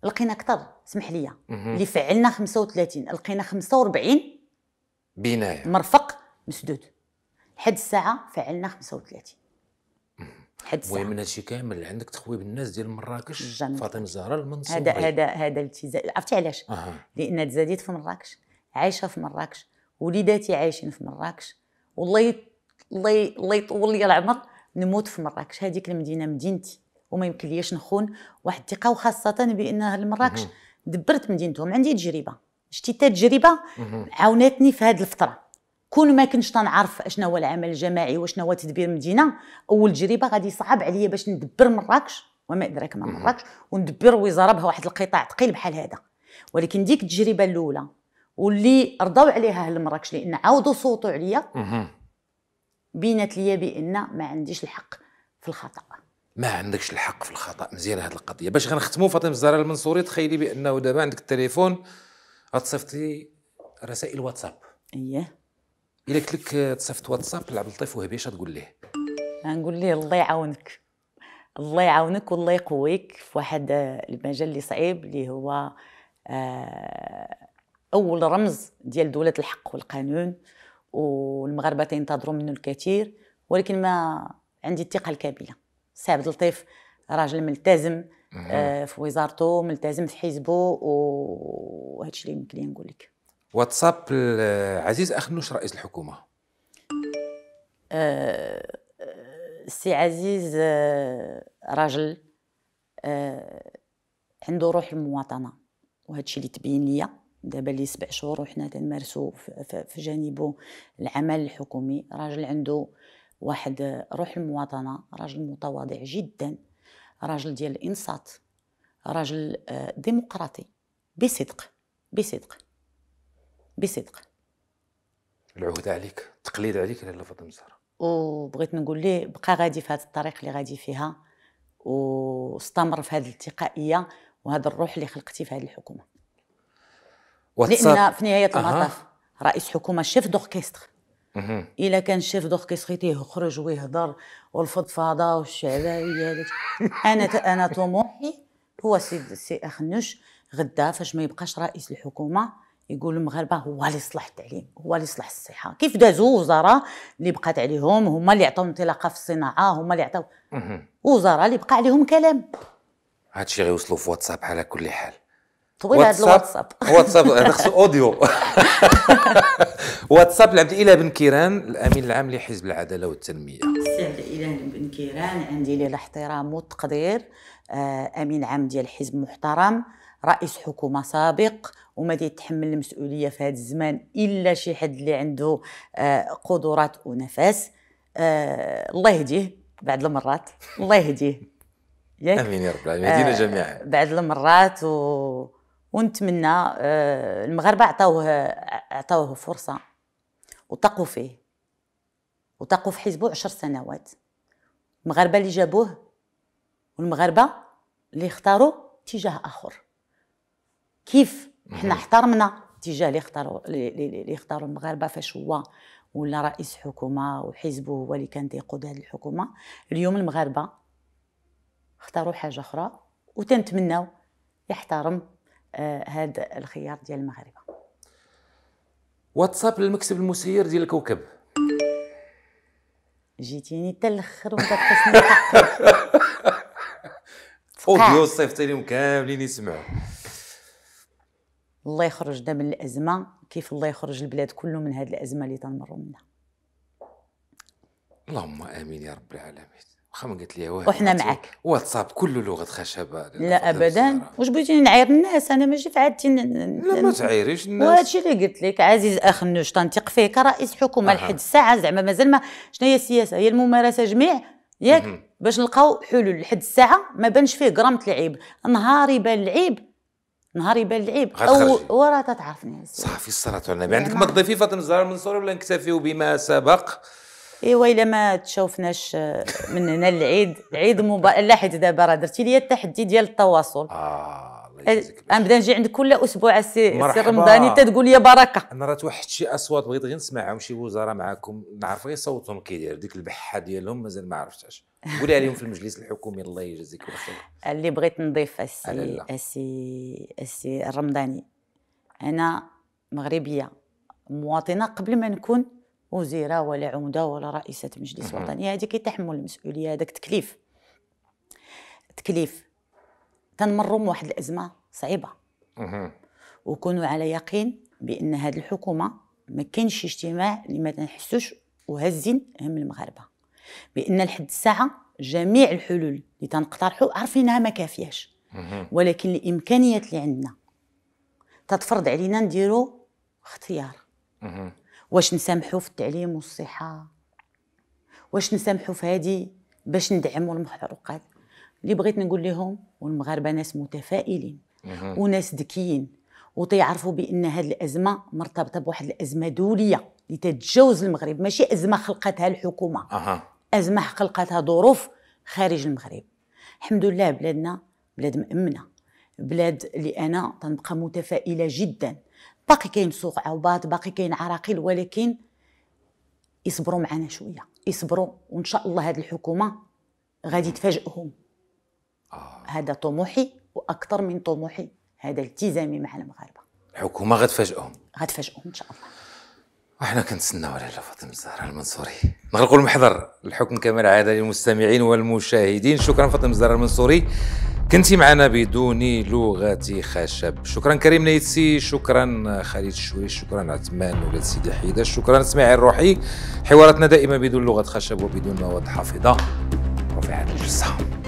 لقينا اكثر اسمح لي اللي فعلنا 35 لقينا 45 بنايه مرفق مسدود لحد الساعه فعلنا 35 حد الساعه المهم هادشي كامل عندك تخويب الناس ديال مراكش فاطمه الزهراء المنصور هذا هذا هذا الالتزام عرفتي علاش؟ أه. لان تزاديت في مراكش عايشه في مراكش وليداتي عايشين في مراكش والله الله الله يطول لي العمر نموت في مراكش هذيك المدينه مدينتي وما يمكن ليش نخون واحد الثقه وخاصه بان مراكش دبرت مدينتهم عندي تجربه شتي تجربه عاونتني في هذه الفتره كون ما كنتش تنعرف اشنا هو العمل الجماعي واشنا هو تدبير مدينه اول تجربه غادي صعب عليا باش ندبر مراكش وما ادراك ما مراكش وندبر وزاره بها واحد القطاع ثقيل بحال هذا ولكن ديك التجربه الاولى واللي رضاو عليها اهل مراكش لان عاودوا صوتوا عليا بينت لي بان ما عنديش الحق في الخطا ما عندكش الحق في الخطا مزيان هذه القضيه باش غنختموا فاطمه الزهراء المنصوري تخيلي بانه دابا عندك التليفون غتصيفطي رسائل واتساب اييه الا قلت لك آه، تصيفط واتساب لعبد اللطيف اش تقول ليه غنقول ليه الله يعاونك الله يعاونك والله يقويك في واحد آه، المجال اللي صعيب اللي هو آه، اول رمز ديال دوله الحق والقانون والمغاربه تينتظروا منه الكثير ولكن ما عندي الثقه الكامله سي عبد اللطيف راجل ملتزم في وزارته ملتزم في حزبه وهذا الشيء اللي يمكن نقول لك واتساب عزيز اخنوش رئيس الحكومه أه سي عزيز آه، راجل أه عنده روح المواطنه وهذا الشيء اللي تبين ليا دابا لي سبع شهور وحنا تنمارسو في جانبه العمل الحكومي راجل عنده واحد آه، روح المواطنه راجل متواضع جدا راجل ديال الانصات راجل آه، ديمقراطي بصدق بصدق بصدق العهد عليك التقليد عليك لاله فاطمه الزهراء وبغيت نقول ليه بقى غادي في هذا الطريق اللي غادي فيها واستمر في هذه التقائيه وهذا الروح اللي خلقتي في هذه الحكومه واتساب. لان في نهايه المطاف أه. رئيس حكومه شيف دوركستر الا كان شيف دوركستر تيخرج ويهضر والفضفاضه والشعبيه <laughs> انا انا طموحي هو سي سي اخنوش غدا فاش ما يبقاش رئيس الحكومه يقول المغاربه هو اللي صلح التعليم هو اللي صلح الصحه كيف دازوا وزراء اللي بقات عليهم هما اللي عطاو انطلاقه في الصناعه هما اللي عطاو وزراء اللي بقى عليهم كلام هادشي غيوصلوا في واتساب على كل حال طويل هذا الواتساب <laughs> واتساب هذا خصو اوديو <laughs> واتساب لعبد الاله بن كيران الامين العام لحزب العداله والتنميه سي عبد الاله بن كيران عندي ليه الاحترام والتقدير آه، امين عام ديال حزب محترم رئيس حكومه سابق وما يتحمل المسؤوليه في هذا الزمان الا شي حد اللي عنده آه، قدرات ونفس آه، الله يهديه بعد المرات الله يهديه امين يا رب العالمين يهدينا آه، جميعا بعد المرات و... ونتمنى المغاربه عطاوه عطاوه فرصه وطاقوا فيه وطاقوا في حزبه عشر سنوات المغاربه اللي جابوه والمغاربه اللي اختاروا اتجاه اخر كيف احنا احترمنا الاتجاه اللي اختاروا اللي اختاروا المغاربه فاش هو ولا رئيس حكومه وحزبه هو اللي كان تيقود هذه الحكومه اليوم المغاربه اختاروا حاجه اخرى وتنتمناو يحترم هذا آه الخيار ديال المغاربه واتساب للمكتب المسير ديال الكوكب جيتيني حتى الاخر وما كتحسني <laughs> اوديو صيفطي لهم كاملين يسمعوا الله يخرج من الازمه كيف الله يخرج البلاد كله من هذه الازمه اللي تنمروا منها اللهم امين يا رب العالمين واخا ما قلت لي وحنا معاك واتساب كله لغه خشبه لا ابدا واش بغيتي نعاير الناس انا ماشي في عادتي ن... لا ما تعايريش الناس وهادشي اللي قلت لك عزيز اخ نوش تنثق فيه كرئيس حكومه أه. لحد الساعه زعما مازال ما شنو هي السياسه هي الممارسه جميع ياك باش نلقاو حلول لحد الساعه ما بانش فيه غرامه العيب نهاري بان العيب نهار يبان العيب او ورا تتعرفني صافي الصلاة على النبي عندك ما تضيفي فاطمه الزهراء المنصوري ولا نكتفيو بما سبق ايوا الا ما تشوفناش آه، من هنا للعيد عيد مبا... لا حيت دابا راه درتي لي التحدي ديال التواصل اه, آه، نبدا نجي عندك كل اسبوع السي رمضاني تتقول لي بركه انا راه توحدت شي اصوات بغيت غير نسمعهم شي وزراء معاكم نعرف غير صوتهم كي داير ديك البحه ديالهم مازال ما عرفتهاش قولي عليهم في المجلس الحكومي الله يجازيك بالخير اللي بغيت نضيف السي السي السي الرمضاني انا مغربيه مواطنه قبل ما نكون وزيره ولا عمده ولا رئيسه مجلس وطني هذه كيتحمل المسؤوليه هذاك تكليف تكليف تنمروا من واحد الازمه صعيبه وكونوا على يقين بان هذه الحكومه ما كاينش اجتماع اللي ما تنحسوش وهزين هم المغاربه بان لحد الساعه جميع الحلول اللي تنقترحوا عارفينها ما كافياش ولكن الامكانيات اللي عندنا تتفرض علينا نديروا اختيار واش نسامحوا في التعليم والصحه واش نسامحوا في هذه باش ندعموا المحروقات اللي بغيت نقول لهم والمغاربه ناس متفائلين وناس ذكيين وتيعرفوا بان هذه الازمه مرتبطه بواحد الازمه دوليه اللي تتجاوز المغرب ماشي ازمه خلقتها الحكومه ازمه خلقتها ظروف خارج المغرب الحمد لله بلادنا بلاد مامنه بلاد اللي انا تنبقى متفائله جدا باقي كاين سوق عوبات باقي كاين عراقيل ولكن يصبروا معنا شويه يصبروا وان شاء الله هذه الحكومه غادي تفاجئهم آه. هذا طموحي واكثر من طموحي هذا التزامي مع المغاربه الحكومه غتفاجئهم غتفاجئهم ان شاء الله وحنا كنتسناو على فاطمه الزهراء المنصوري نغلقوا المحضر الحكم كما العاده للمستمعين والمشاهدين شكرا فاطمه الزهراء المنصوري كنتي معنا بدون لغه خشب شكرا كريم نيتسي شكرا خالد الشويش شكرا عثمان ولاد سيدي حيده شكرا اسماعيل روحي حواراتنا دائما بدون لغه خشب وبدون مواد حافظه وفي هذا الجسام